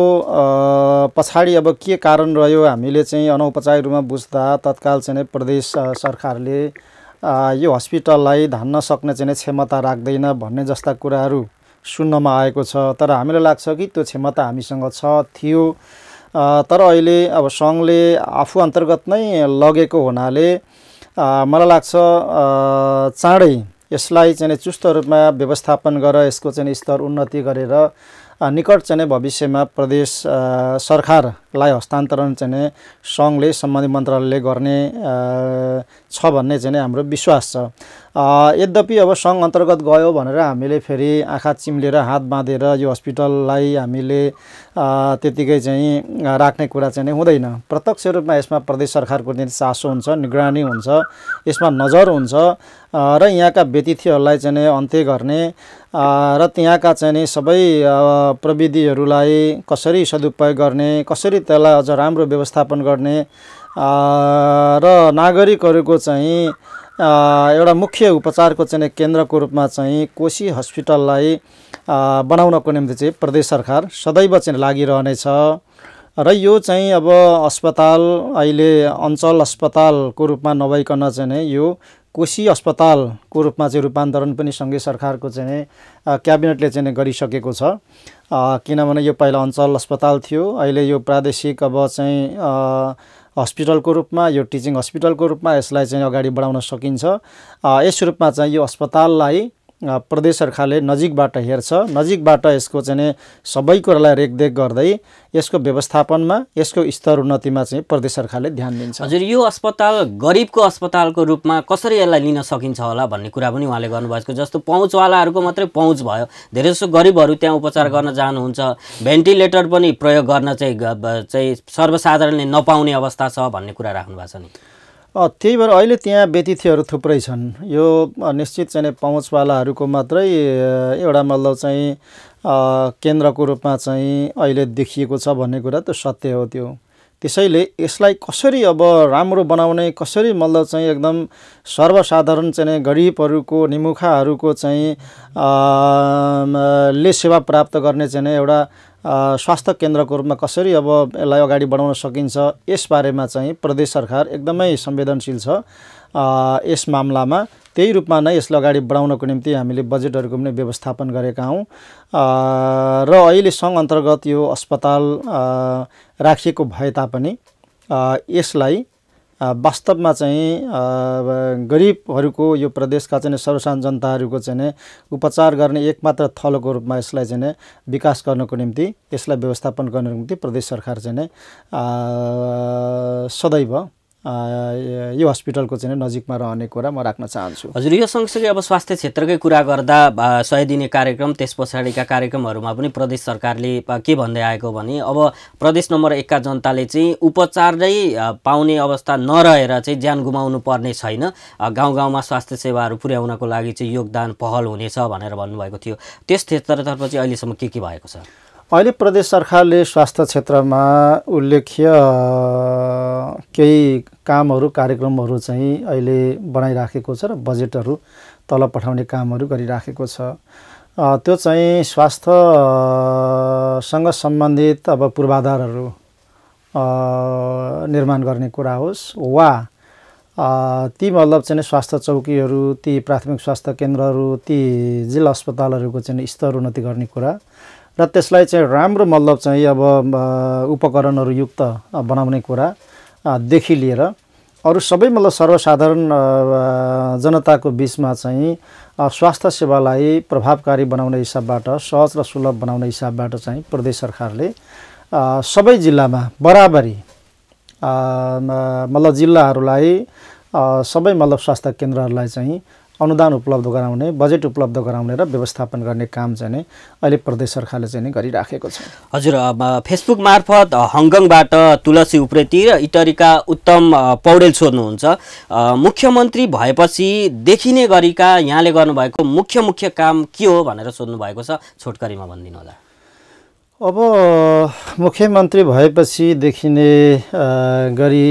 पछाडि अब के कारण रह्यो हामीले चाहिँ अनौपचारिक रूपमा बुझ्दा तत्काल चाहिँ प्रदेश सरकारले यो हस्पिटललाई धान्न सक्ने चाहिँ क्षमता राख्दैन भन्ने जस्ता कुराहरू सुन्नमा आएको छ तर हामीलाई लाग्छ कि त्यो क्षमता हामीसँग छ थियो तर अहिले अब सङ्घले आफू अन्तर्गत नै लगेको हुनाले मलाई लाग्छ चाँडै यसलाई चाहिँ चुस्त रूपमा व्यवस्थापन गरेर यसको चाहिँ स्तर उन्नति गरेर निकट चाहिँ भविष्यमा प्रदेश सरकारलाई हस्तान्तरण चाहिँ सङ्घले सम्बन्धित मन्त्रालयले गर्ने छ भन्ने चाहिँ हाम्रो विश्वास छ यद्यपि अब सङ्घ अन्तर्गत गयो भनेर हामीले फेरि आँखा चिम्लेर हात बाँधेर यो हस्पिटललाई हामीले त्यतिकै चाहिँ राख्ने कुरा चाहिँ हुँदैन प्रत्यक्ष रूपमा यसमा प्रदेश सरकारको निम्ति चासो हुन्छ निगरानी हुन्छ यसमा नजर हुन्छ र यहाँका व्यतिथिहरूलाई चाहिँ अन्त्य गर्ने र त्यहाँका चाहिँ सबै प्रविधिहरूलाई कसरी सदुपयोग गर्ने कसरी त्यसलाई अझ राम्रो व्यवस्थापन गर्ने र नागरिकहरूको चाहिँ एउटा मुख्य उपचारको चाहिँ केन्द्रको रूपमा चाहिँ कोशी हस्पिटललाई बनाउनको निम्ति चाहिँ प्रदेश सरकार सदैव चाहिँ लागिरहनेछ र यो चाहिँ अब अस्पताल अहिले अञ्चल अस्पतालको रूपमा नभइकन चाहिँ यो कोशी अस्पतालको रूपमा चाहिँ रूपान्तरण पनि सँगै सरकारको चाहिँ क्याबिनेटले चाहिँ गरिसकेको छ किनभने यो पहिला अञ्चल अस्पताल थियो अहिले यो प्रादेशिक अब चाहिँ हस्पिटलको रूपमा यो टिचिङ हस्पिटलको रूपमा यसलाई चाहिँ अगाडि बढाउन सकिन्छ यस रूपमा चाहिँ यो अस्पताललाई प्रदेश सरकारले नजिकबाट हेर्छ नजिकबाट यसको चाहिँ सबै कुरालाई रेखदेख गर्दै यसको व्यवस्थापनमा यसको स्तर उन्नतिमा चाहिँ प्रदेश सरकारले ध्यान दिन्छ हजुर यो अस्पताल गरिबको अस्पतालको रूपमा कसरी यसलाई लिन सकिन्छ होला भन्ने कुरा पनि उहाँले गर्नुभएको जस्तो पहुँचवालाहरूको मात्रै पहुँच भयो धेरैजसो गरिबहरू त्यहाँ उपचार गर्न जानुहुन्छ भेन्टिलेटर पनि प्रयोग गर्न चाहिँ चाहिँ सर्वसाधारणले नपाउने अवस्था छ भन्ने कुरा राख्नु भएको छ नि त्यही भएर अहिले त्यहाँ व्यतिथिहरू थुप्रै छन् यो निश्चित चाहिँ पहुँचवालाहरूको मात्रै एउटा मतलब चाहिँ केन्द्रको रूपमा चाहिँ अहिले देखिएको छ भन्ने कुरा त सत्य हो त्यो त्यसैले यसलाई कसरी अब राम्रो बनाउने कसरी मतलब चाहिँ एकदम सर्वसाधारण चाहिँ गरिबहरूको निमुखाहरूको चाहिँ ले सेवा प्राप्त गर्ने चाहिँ एउटा स्वास्थ्य केन्द्रको रूपमा कसरी अब यसलाई अगाडि बढाउन सकिन्छ यसबारेमा चाहिँ प्रदेश सरकार एकदमै संवेदनशील छ यस मामलामा त्यही रूपमा नै यसलाई अगाडि बढाउनको निम्ति हामीले बजेटहरूको पनि व्यवस्थापन गरेका हौँ र अहिले सङ्घ अन्तर्गत यो अस्पताल राखिएको भए तापनि यसलाई वास्तवमा चाहिँ गरिबहरूको यो प्रदेशका चाहिँ सर्वसाधारण जनताहरूको चाहिँ उपचार गर्ने एकमात्र थलोको रूपमा यसलाई चाहिँ विकास गर्नको निम्ति यसलाई व्यवस्थापन गर्नको निम्ति प्रदेश सरकार चाहिँ सदैव यो हस्पिटलको चाहिँ नजिकमा रहने कुरा म राख्न चाहन्छु हजुर यो सँगसँगै अब स्वास्थ्य क्षेत्रकै कुरा गर्दा सय दिने कार्यक्रम त्यस पछाडिका कार्यक्रमहरूमा पनि प्रदेश सरकारले के भन्दै आएको भने अब प्रदेश नम्बर एकका जनताले चाहिँ उपचार नै पाउने अवस्था नरहेर चाहिँ ज्यान गुमाउनु पर्ने छैन गाउँ गाउँमा स्वास्थ्य सेवाहरू पुर्याउनको लागि चाहिँ योगदान पहल हुनेछ भनेर भन्नुभएको थियो त्यस क्षेत्रतर्फ चाहिँ अहिलेसम्म के के भएको छ अहिले प्रदेश सरकारले स्वास्थ्य क्षेत्रमा उल्लेख्य केही कामहरू कार्यक्रमहरू चाहिँ अहिले बनाइराखेको छ र बजेटहरू तल पठाउने कामहरू गरिराखेको छ त्यो चाहिँ स्वास्थ्यसँग सम्बन्धित अब पूर्वाधारहरू निर्माण गर्ने कुरा होस् वा ती मतलब चाहिँ स्वास्थ्य चौकीहरू ती प्राथमिक स्वास्थ्य केन्द्रहरू ती जिल्ला अस्पतालहरूको चाहिँ स्तर उन्नति गर्ने कुरा र त्यसलाई चाहिँ राम्रो मतलब चाहिँ अब उपकरणहरू युक्त बनाउने कुरा देखि लिएर अरू सबै मतलब सर्वसाधारण जनताको बिचमा चाहिँ स्वास्थ्य सेवालाई प्रभावकारी बनाउने हिसाबबाट सहज र सुलभ बनाउने हिसाबबाट चाहिँ प्रदेश सरकारले सबै जिल्लामा बराबरी मतलब जिल्लाहरूलाई सबै मतलब स्वास्थ्य केन्द्रहरूलाई चाहिँ अनुदान उपलब्ध गराउने बजेट उपलब्ध गराउने र व्यवस्थापन गर्ने काम चाहिँ नै अहिले प्रदेश सरकारले चाहिँ नै गरिराखेको छ हजुर फेसबुक मार्फत हङकङबाट तुलसी उप्रेती र इटरीका उत्तम पौडेल सोध्नुहुन्छ मुख्यमन्त्री भएपछि देखिने गरीका यहाँले गर्नुभएको मुख्य मुख्य काम के हो भनेर सोध्नु भएको छ छोटकरीमा भनिदिनु होला अब मुख्यमन्त्री भएपछि देखिने गरी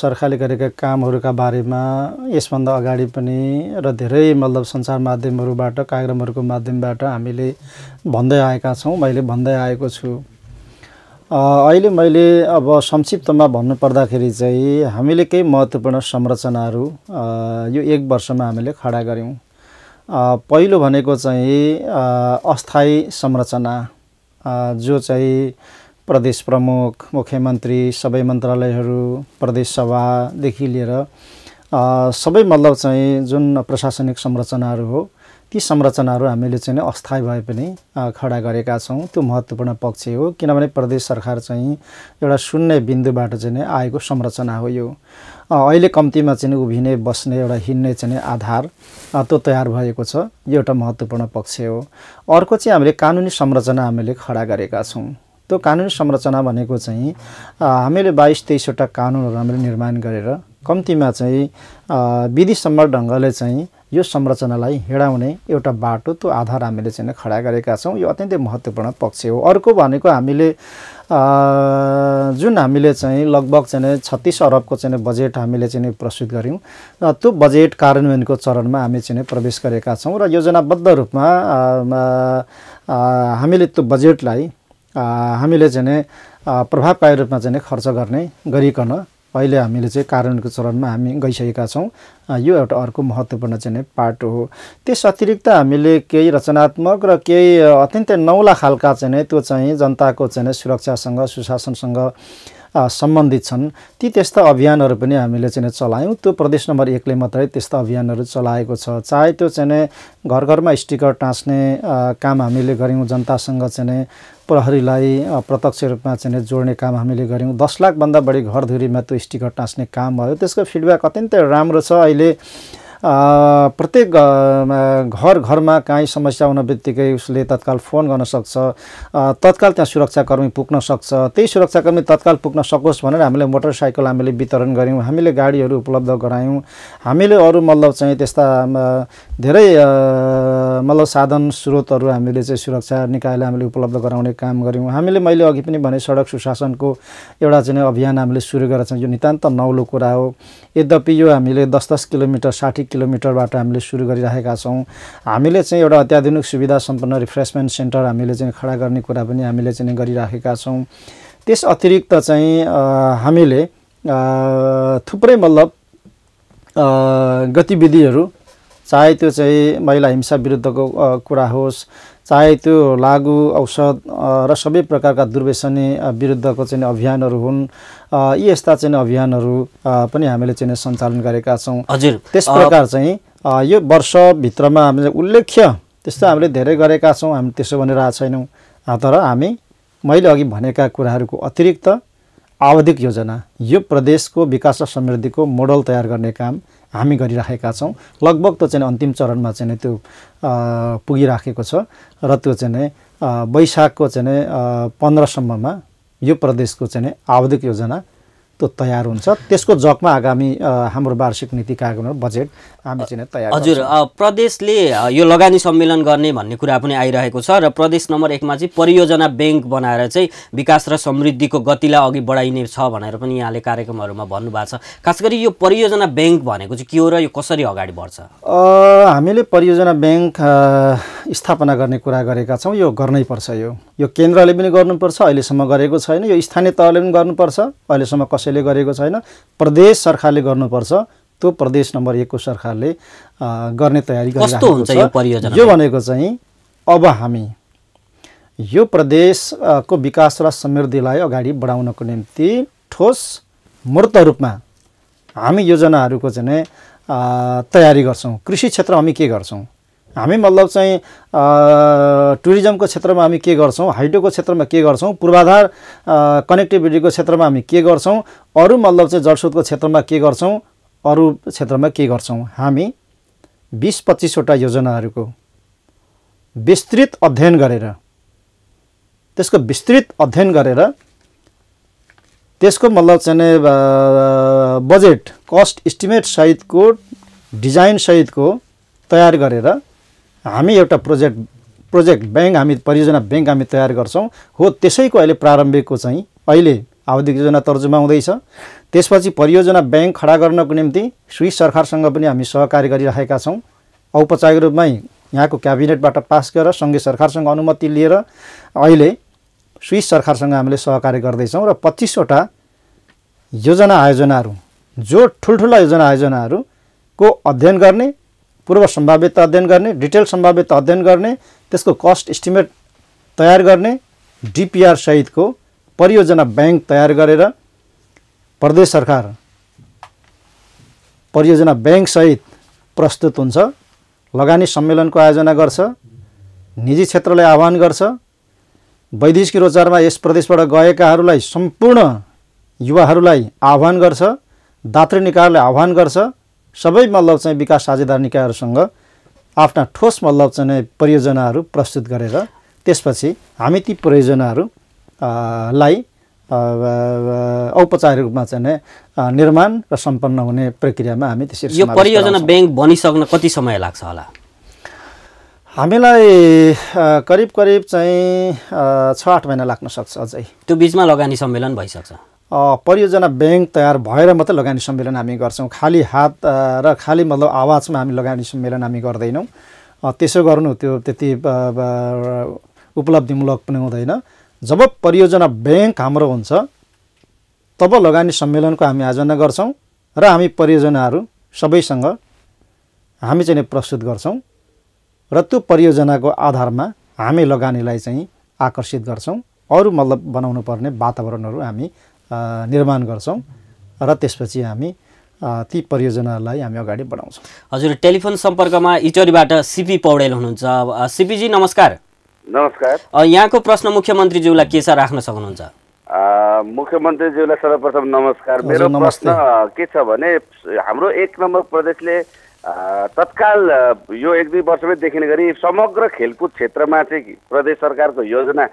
सरकारले गरेका कामहरूका बारेमा यसभन्दा अगाडि पनि र धेरै मतलब सञ्चार माध्यमहरूबाट कार्यक्रमहरूको माध्यमबाट हामीले भन्दै आएका छौँ मैले भन्दै आएको छु अहिले मैले अब संक्षिप्तमा भन्नुपर्दाखेरि चाहिँ हामीले केही महत्त्वपूर्ण संरचनाहरू यो एक वर्षमा हामीले खडा गऱ्यौँ पहिलो भनेको चाहिँ अस्थायी संरचना जो चाहिँ प्रदेश प्रमुख मुख्यमन्त्री सबै मन्त्रालयहरू प्रदेश सभादेखि लिएर सबै मतलब चाहिँ जुन प्रशासनिक संरचनाहरू हो ती संरचनाहरू हामीले चाहिँ अस्थायी भए पनि खडा गरेका छौँ त्यो महत्त्वपूर्ण पक्ष हो किनभने प्रदेश सरकार चाहिँ एउटा शून्य बिन्दुबाट चाहिँ आएको संरचना हो यो अहिले कम्तीमा चाहिँ उभिने बस्ने एउटा हिँड्ने चाहिँ आधार त्यो तयार भएको छ यो एउटा महत्त्वपूर्ण पक्ष हो अर्को चाहिँ हामीले कानुनी संरचना हामीले खडा गरेका छौँ त्यो कानुनी संरचना भनेको चाहिँ हामीले बाइस तेइसवटा कानुनहरू हामीले निर्माण गरेर कम्तीमा चाहिँ विधिसम्म ढङ्गले चाहिँ यो संरचनालाई हिँडाउने एउटा बाटो त्यो आधार हामीले चाहिँ खडा गरेका छौँ यो अत्यन्तै महत्त्वपूर्ण पक्ष हो अर्को भनेको हामीले जुन हामीले चाहिँ लगभग चाहिँ छत्तिस अरबको चाहिँ बजेट हामीले चाहिँ प्रस्तुत गऱ्यौँ र त्यो बजेट कार्यान्वयनको चरणमा हामी चाहिँ प्रवेश गरेका छौँ र योजनाबद्ध रूपमा हामीले त्यो बजेटलाई हामीले चाहिँ प्रभावकारी रूपमा चाहिँ खर्च गर्ने गरिकन अहिले हामीले चाहिँ कारणको चरणमा हामी गइसकेका छौँ यो एउटा अर्को महत्त्वपूर्ण चाहिँ पार्ट हो त्यस अतिरिक्त हामीले केही रचनात्मक र केही अत्यन्तै नौला खालका चाहिँ त्यो चाहिँ जनताको चाहिँ सुरक्षासँग सुशासनसँग सम्बन्धित छन् ती त्यस्ता अभियानहरू पनि हामीले चाहिँ चलायौँ त्यो प्रदेश नम्बर एकले मात्रै त्यस्ता अभियानहरू चलाएको छ चाहे त्यो चाहिँ घर घरमा स्टिकर टाँस्ने काम हामीले गऱ्यौँ जनतासँग चाहिँ प्रहरीलाई प्रत्यक्ष रूपमा चाहिँ जोड्ने काम हामीले गऱ्यौँ दस लाखभन्दा बढी घरधुरीमा त्यो स्टिकर टाँच्ने काम भयो त्यसको फिडब्याक अत्यन्तै राम्रो छ अहिले प्रत्येक घर घरमा काहीँ समस्या हुन बित्तिकै उसले तत्काल फोन गर्न सक्छ तत्काल त्यहाँ सुरक्षाकर्मी पुग्न सक्छ त्यही सुरक्षाकर्मी तत्काल पुग्न सकोस् भनेर हामीले मोटरसाइकल हामीले वितरण गऱ्यौँ हामीले गाडीहरू उपलब्ध गरायौँ हामीले अरू मतलब चाहिँ त्यस्ता धेरै मतलब साधन स्रोतहरू हामीले चाहिँ सुरक्षा निकायले हामीले उपलब्ध गराउने काम गऱ्यौँ हामीले मैले अघि पनि भने सडक सुशासनको एउटा चाहिँ अभियान हामीले सुरु गरेका छौँ यो नितान्त नौलो कुरा हो यद्यपि यो हामीले दस दस किलोमिटर साठी किलोमिटरबाट हामीले सुरु गरिराखेका छौँ हामीले चाहिँ एउटा अत्याधुनिक सुविधा सम्पन्न रिफ्रेसमेन्ट सेन्टर हामीले चाहिँ खडा गर्ने कुरा पनि हामीले चाहिँ गरिराखेका छौँ त्यस अतिरिक्त चाहिँ हामीले थुप्रै मतलब गतिविधिहरू चाहे त्यो चाहिँ महिला हिंसा विरुद्धको कुरा होस् चाहे त्यो लागु औषध र सबै प्रकारका दुर्व्यसनी विरुद्धको चाहिँ अभियानहरू हुन् यी यस्ता चाहिँ अभियानहरू पनि हामीले चाहिँ सञ्चालन गरेका छौँ हजुर त्यस प्रकार चाहिँ यो वर्षभित्रमा हामीले उल्लेख्य त्यस्तो हामीले धेरै गरेका छौँ हामी त्यसो भनिरहेको छैनौँ तर हामी मैले अघि भनेका कुराहरूको अतिरिक्त आवधिक योजना यो प्रदेशको विकास र समृद्धिको मोडल तयार गर्ने काम हामी गरिराखेका छौँ लगभग त चाहिँ अन्तिम चरणमा चाहिँ त्यो पुगिराखेको छ र त्यो चाहिँ वैशाखको चाहिँ पन्ध्रसम्ममा यो प्रदेशको चाहिँ आवधिक योजना त्यो तयार हुन्छ त्यसको जगमा आगामी हाम्रो वार्षिक नीति कार्यक्रम बजेट तयार हजुर प्रदेशले यो लगानी सम्मेलन गर्ने भन्ने कुरा पनि आइरहेको छ र प्रदेश नम्बर एकमा चाहिँ परियोजना ब्याङ्क बनाएर चाहिँ विकास र समृद्धिको गतिलाई अघि बढाइने छ भनेर पनि यहाँले कार्यक्रमहरूमा भन्नुभएको छ खास गरी यो परियोजना ब्याङ्क भनेको चाहिँ के हो र यो कसरी अगाडि बढ्छ हामीले परियोजना ब्याङ्क स्थापना गर्ने कुरा गरेका छौँ यो गर्नै पर्छ यो यो केन्द्रले पनि गर्नुपर्छ अहिलेसम्म गरेको छैन यो स्थानीय तहले पनि गर्नुपर्छ अहिलेसम्म कसैले गरेको छैन प्रदेश सरकारले गर्नुपर्छ त्यो प्रदेश नम्बर एकको सरकारले गर्ने तयारी गरिरहेको यो भनेको चाहिँ अब हामी यो प्रदेशको विकास र समृद्धिलाई अगाडि बढाउनको निम्ति ठोस मूर्त रूपमा हामी योजनाहरूको चाहिँ तयारी गर्छौँ कृषि क्षेत्र हामी के गर्छौँ हामी मतलब चाहिँ टुरिज्मको क्षेत्रमा हामी के गर्छौँ हाइड्रोको क्षेत्रमा के गर्छौँ पूर्वाधार कनेक्टिभिटीको क्षेत्रमा हामी के गर्छौँ अरू मतलब चाहिँ जलस्रोतको क्षेत्रमा के गर्छौँ अरू क्षेत्रमा के गर्छौँ हामी बिस पच्चिसवटा योजनाहरूको विस्तृत अध्ययन गरेर त्यसको विस्तृत अध्ययन गरेर त्यसको मतलब चाहिँ बजेट कस्ट इस्टिमेट सहितको डिजाइन सहितको तयार गरेर हामी एउटा प्रोजेक्ट प्रोजेक्ट ब्याङ्क हामी परियोजना ब्याङ्क हामी तयार गर्छौँ हो त्यसैको अहिले प्रारम्भिकको चाहिँ अहिले आवधिक योजना तर्जुमा हुँदैछ त्यसपछि परियोजना ब्याङ्क खडा गर्नको निम्ति स्विस सरकारसँग पनि हामी सहकार्य गरिरहेका छौँ औपचारिक रूपमै यहाँको क्याबिनेटबाट पास गरेर सङ्घीय सरकारसँग अनुमति लिएर अहिले स्विस सरकारसँग हामीले सहकार्य गर्दैछौँ र पच्चिसवटा योजना आयोजनाहरू जो ठुल्ठुला योजना आयोजनाहरूको अध्ययन गर्ने पूर्व सम्भाव्यता अध्ययन गर्ने डिटेल सम्भाव्यता अध्ययन गर्ने त्यसको कस्ट इस्टिमेट तयार गर्ने डिपिआर सहितको परियोजना ब्याङ्क तयार गरेर प्रदेश सरकार परियोजना ब्याङ्कसहित प्रस्तुत हुन्छ लगानी सम्मेलनको आयोजना गर्छ निजी क्षेत्रलाई आह्वान गर्छ वैदेशिक रोजगारमा यस प्रदेशबाट गएकाहरूलाई सम्पूर्ण युवाहरूलाई आह्वान गर्छ दात्री निकायलाई आह्वान गर्छ सबै मतलब चाहिँ विकास साझेदार निकायहरूसँग आफ्ना ठोस मतलब चाहिँ परियोजनाहरू प्रस्तुत गरेर त्यसपछि हामी ती परियोजनाहरू लाई औपचारिक रूपमा चाहिँ निर्माण र सम्पन्न हुने प्रक्रियामा हामी त्यसरी यो परियोजना ब्याङ्क बनिसक्न कति समय लाग्छ होला हामीलाई करिब करिब चाहिँ छ आठ महिना लाग्न सक्छ अझै त्यो बिचमा लगानी सम्मेलन भइसक्छ परियोजना ब्याङ्क तयार भएर मात्रै लगानी सम्मेलन हामी गर्छौँ खाली हात र खाली मतलब आवाजमा हामी लगानी सम्मेलन हामी गर्दैनौँ त्यसो गर्नु त्यो त्यति उपलब्धिमूलक पनि हुँदैन जब परियोजना ब्याङ्क हाम्रो हुन्छ तब लगानी सम्मेलनको हामी आयोजना गर्छौँ र हामी परियोजनाहरू सबैसँग हामी चाहिँ प्रस्तुत गर्छौँ र त्यो परियोजनाको आधारमा हामी लगानीलाई चाहिँ आकर्षित गर्छौँ अरू मतलब बनाउनु पर्ने वातावरणहरू हामी निर्माण गर्छौँ र त्यसपछि हामी ती परियोजनालाई हामी अगाडि बढाउँछौँ हजुर टेलिफोन सम्पर्कमा इटरीबाट सिपी पौडेल हुनुहुन्छ सिपीजी नमस्कार नमस्कार यहाँको प्रश्न मुख्यमन्त्रीज्यूलाई के छ राख्न सक्नुहुन्छ मुख्यमन्त्रीज्यूलाई सर्वप्रथम नमस्कार मेरो प्रश्न के छ भने हाम्रो एक नम्बर प्रदेशले तत्काल यो एक दुई वर्षमै देखिने गरी समग्र खेलकुद क्षेत्रमा चाहिँ प्रदेश सरकारको योजना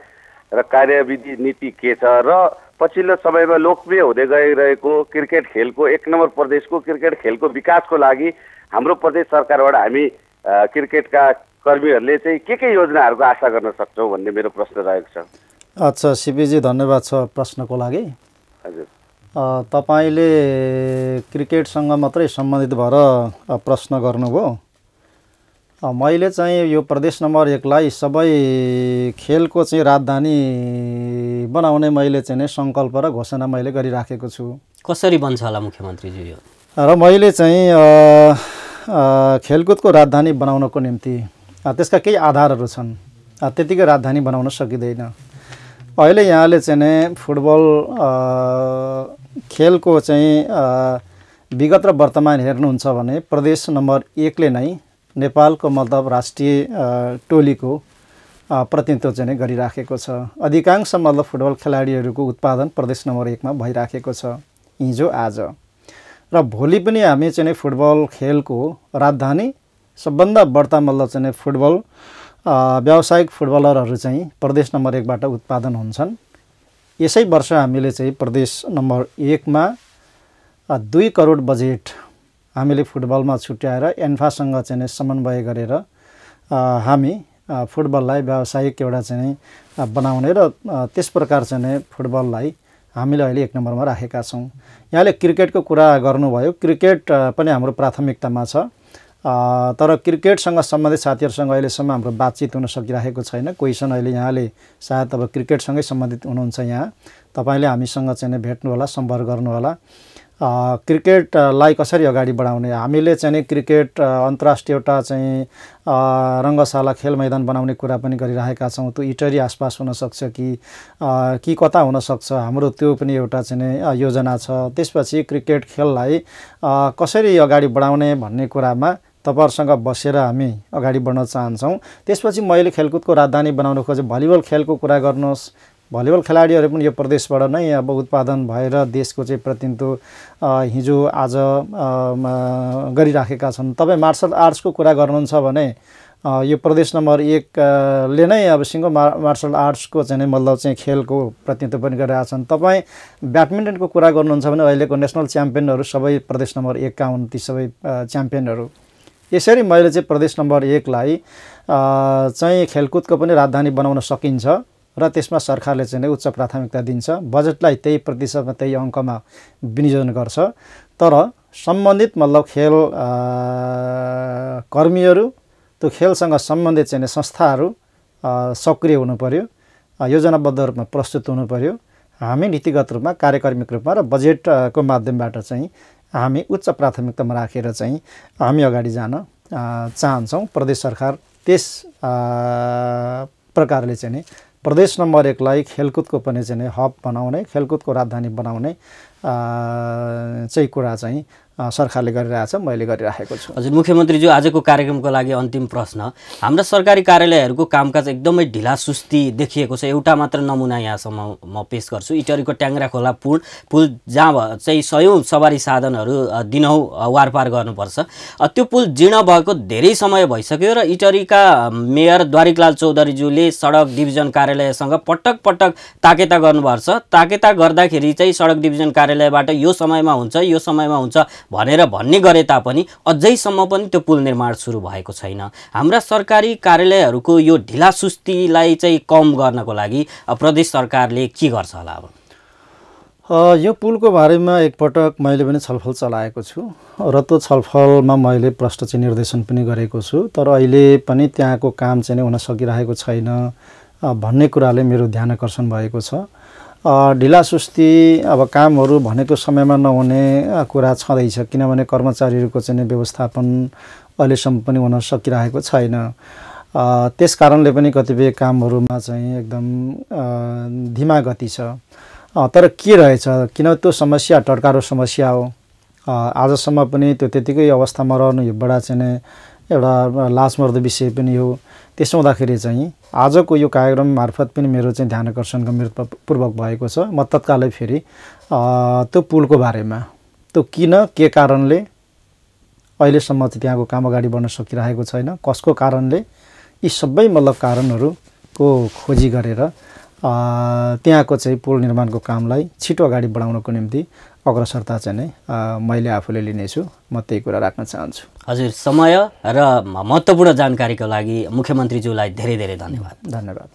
र कार्यविधि नीति के छ र पछिल्लो समयमा लोकप्रिय हुँदै गइरहेको क्रिकेट खेलको एक नम्बर प्रदेशको क्रिकेट खेलको विकासको लागि हाम्रो प्रदेश सरकारबाट हामी क्रिकेटका कर्मीहरूले चाहिँ के के योजनाहरूको आशा गर्न सक्छौँ भन्ने मेरो प्रश्न रहेको छ अच्छा सिपिजी धन्यवाद छ प्रश्नको लागि हजुर तपाईँले क्रिकेटसँग मात्रै सम्बन्धित भएर प्रश्न गर्नुभयो मैले चाहिँ यो प्रदेश नम्बर एकलाई सबै खेलको चाहिँ राजधानी बनाउने मैले चाहिँ नै सङ्कल्प र घोषणा मैले गरिराखेको छु कसरी बन्छ होला मुख्यमन्त्रीज्यू यो र मैले चाहिँ खेलकुदको राजधानी बनाउनको निम्ति त्यसका केही आधारहरू छन् त्यतिकै राजधानी बनाउन सकिँदैन अहिले यहाँले चाहिँ नै फुटबल खेलको चाहिँ विगत र वर्तमान हेर्नुहुन्छ भने प्रदेश नम्बर एकले नै नेपालको मतलब राष्ट्रिय टोलीको प्रतिनिधित्व चाहिँ गरिराखेको छ अधिकांश मतलब फुटबल खेलाडीहरूको उत्पादन प्रदेश नम्बर एकमा भइराखेको छ हिजो आज र भोलि पनि हामी चाहिँ फुटबल खेलको राजधानी सबभन्दा बढ्ता मतलब चाहिँ फुटबल व्यावसायिक फुटबलरहरू चाहिँ प्रदेश नम्बर एकबाट उत्पादन हुन्छन् यसै वर्ष हामीले चाहिँ प्रदेश नम्बर एकमा दुई करोड बजेट हामीले फुटबलमा छुट्याएर एन्फासँग चाहिँ समन्वय गरेर हामी फुटबललाई व्यावसायिक एउटा चाहिँ बनाउने र त्यस प्रकार चाहिँ फुटबललाई हामीले अहिले एक नम्बरमा राखेका छौँ यहाँले क्रिकेटको कुरा गर्नुभयो क्रिकेट पनि हाम्रो प्राथमिकतामा छ तर क्रिकेटसँग सम्बन्धित साथीहरूसँग अहिलेसम्म हाम्रो बातचित हुन सकिरहेको छैन क्वेसन अहिले यहाँले सायद अब क्रिकेटसँगै सम्बन्धित हुनुहुन्छ यहाँ तपाईँले हामीसँग चाहिँ भेट्नु नै होला सम्पर्क गर्नुहोला क्रिकेटलाई कसरी अगाडि बढाउने हामीले चाहिँ क्रिकेट अन्तर्राष्ट्रिय एउटा चाहिँ रङ्गशाला खेल मैदान बनाउने कुरा पनि गरिरहेका छौँ त्यो इटरी आसपास हुनसक्छ कि कि कता हुनसक्छ हाम्रो त्यो पनि एउटा चाहिँ योजना छ त्यसपछि क्रिकेट खेललाई कसरी अगाडि बढाउने भन्ने कुरामा तपाईँहरूसँग बसेर हामी अगाडि बढ्न चाहन्छौँ त्यसपछि मैले खेलकुदको राजधानी बनाउन खोजेँ भलिबल खेलको कुरा गर्नुहोस् भलिबल खेलाडीहरू पनि यो प्रदेशबाट नै अब उत्पादन भएर देशको चाहिँ प्रतिनिधित्व हिजो आज गरिराखेका छन् तपाईँ मार्सल आर्ट्सको कुरा गर्नुहुन्छ भने यो प्रदेश नम्बर एकले नै अब सिङ्गो मा मार्सल आर्ट्सको चाहिँ नै मतलब चाहिँ खेलको प्रतिनिधित्व पनि छन् तपाईँ ब्याडमिन्टनको कुरा गर्नुहुन्छ भने अहिलेको नेसनल च्याम्पियनहरू सबै प्रदेश नम्बर एकका हुन् ती सबै च्याम्पियनहरू यसरी मैले चाहिँ प्रदेश नम्बर एकलाई चाहिँ खेलकुदको पनि राजधानी बनाउन सकिन्छ र त्यसमा सरकारले चाहिँ नै उच्च प्राथमिकता दिन्छ बजेटलाई त्यही प्रतिशतमा त्यही अङ्कमा विनियोजन गर्छ तर सम्बन्धित मतलब खेल कर्मीहरू त्यो खेलसँग सम्बन्धित चाहिँ संस्थाहरू सक्रिय हुनु पऱ्यो योजनाबद्ध रूपमा प्रस्तुत हुनुपऱ्यो हामी नीतिगत रूपमा कार्यक्रमिक रूपमा र बजेटको माध्यमबाट चाहिँ हामी उच्च प्राथमिकतामा राखेर चाहिँ हामी अगाडि जान चाहन्छौँ प्रदेश सरकार त्यस प्रकारले चाहिँ प्रदेश नम्बर एकलाई खेलकुदको पनि चाहिँ हब बनाउने खेलकुदको राजधानी बनाउने चाहिँ कुरा चाहिँ सरकारले गरिरहेछ मैले गरिराखेको छु हजुर मुख्यमन्त्रीज्यू आजको कार्यक्रमको लागि अन्तिम प्रश्न हाम्रा सरकारी कार्यालयहरूको कामकाज एकदमै ढिला सुस्ती देखिएको छ एउटा मात्र नमुना यहाँसम्म म पेस गर्छु इटरीको ट्याङ्रा खोला पुल पुल जहाँ चाहिँ सयौँ सवारी साधनहरू दिनहौ वारपार गर्नुपर्छ त्यो पुल जीर्ण भएको धेरै समय भइसक्यो र इटरीका मेयर द्वारिकलाल चौधरीज्यूले सडक डिभिजन कार्यालयसँग पटक पटक ताकेता गर्नुपर्छ ताकेता गर्दाखेरि चाहिँ सडक डिभिजन कार्यालयबाट यो समयमा हुन्छ यो समयमा हुन्छ भनेर भन्ने गरे तापनि अझैसम्म पनि त्यो पुल निर्माण सुरु भएको छैन हाम्रा सरकारी कार्यालयहरूको यो ढिलासुस्तीलाई चाहिँ कम गर्नको लागि प्रदेश सरकारले के गर्छ होला अब यो पुलको बारेमा एकपटक मैले पनि छलफल चलाएको छु र त्यो छलफलमा मैले प्रष्ट चाहिँ निर्देशन पनि गरेको छु तर अहिले पनि त्यहाँको काम चाहिँ हुन सकिरहेको छैन भन्ने कुराले मेरो ध्यान आकर्षण भएको छ ढिलासुस्ती अब कामहरू भनेको समयमा नहुने कुरा छँदैछ किनभने कर्मचारीहरूको चाहिँ व्यवस्थापन अहिलेसम्म पनि हुन सकिरहेको छैन त्यस कारणले पनि कतिपय कामहरूमा चाहिँ एकदम धिमा गति छ तर के रहेछ किन त्यो समस्या टड्कारो समस्या हो आजसम्म पनि त्यो त्यतिकै अवस्थामा रहनु योबाट चाहिँ एउटा लास मर्दो विषय पनि हो त्यसो हुँदाखेरि चाहिँ आजको यो कार्यक्रम मार्फत पनि मेरो चाहिँ ध्यान आकर्षणको गम्भीरतापूर्वक भएको छ म तत्कालै फेरि त्यो पुलको बारेमा त्यो किन के कारणले अहिलेसम्म चाहिँ त्यहाँको काम अगाडि बढ्न सकिरहेको छैन कसको कारणले यी सबै मतलब कारणहरूको खोजी गरेर त्यहाँको चाहिँ पुल निर्माणको कामलाई छिटो अगाडि बढाउनको निम्ति अग्रसरता चाहिँ नै मैले आफूले लिनेछु म त्यही कुरा राख्न चाहन्छु हजुर समय र महत्त्वपूर्ण जानकारीको लागि मुख्यमन्त्रीज्यूलाई धेरै धेरै धन्यवाद धन्यवाद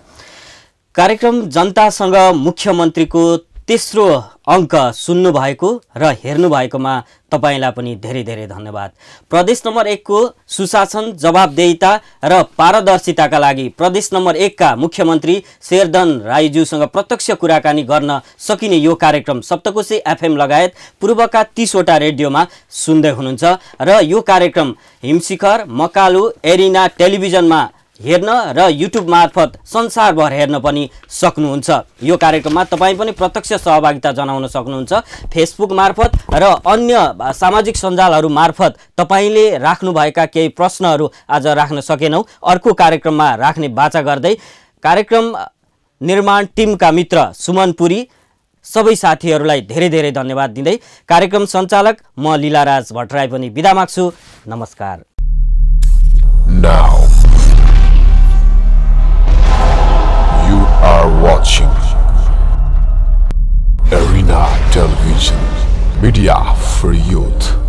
कार्यक्रम जनतासँग मुख्यमन्त्रीको तेस्रो अङ्क सुन्नुभएको र हेर्नुभएकोमा तपाईँलाई पनि धेरै धेरै धन्यवाद प्रदेश नम्बर एकको सुशासन जवाबदेहिता र पारदर्शिताका लागि प्रदेश नम्बर एकका मुख्यमन्त्री शेरदन राईज्यूसँग प्रत्यक्ष कुराकानी गर्न सकिने यो कार्यक्रम सप्तकोशी एफएम लगायत पूर्वका तिसवटा रेडियोमा सुन्दै हुनुहुन्छ र यो कार्यक्रम हिमशिखर मकालु एरिना टेलिभिजनमा हेर्न र युट्युब मार्फत संसारभर हेर्न पनि सक्नुहुन्छ यो कार्यक्रममा तपाईँ पनि प्रत्यक्ष सहभागिता जनाउन सक्नुहुन्छ फेसबुक मार्फत र अन्य सामाजिक सञ्जालहरू मार्फत तपाईँले राख्नुभएका केही प्रश्नहरू आज राख्न सकेनौँ अर्को कार्यक्रममा राख्ने बाचा गर्दै कार्यक्रम निर्माण टिमका मित्र सुमन पुरी सबै साथीहरूलाई धेरै धेरै धन्यवाद दिँदै कार्यक्रम सञ्चालक म लीलाराज भट्टराई पनि बिदा माग्छु नमस्कार Now. are watching Arena Television, media for youth.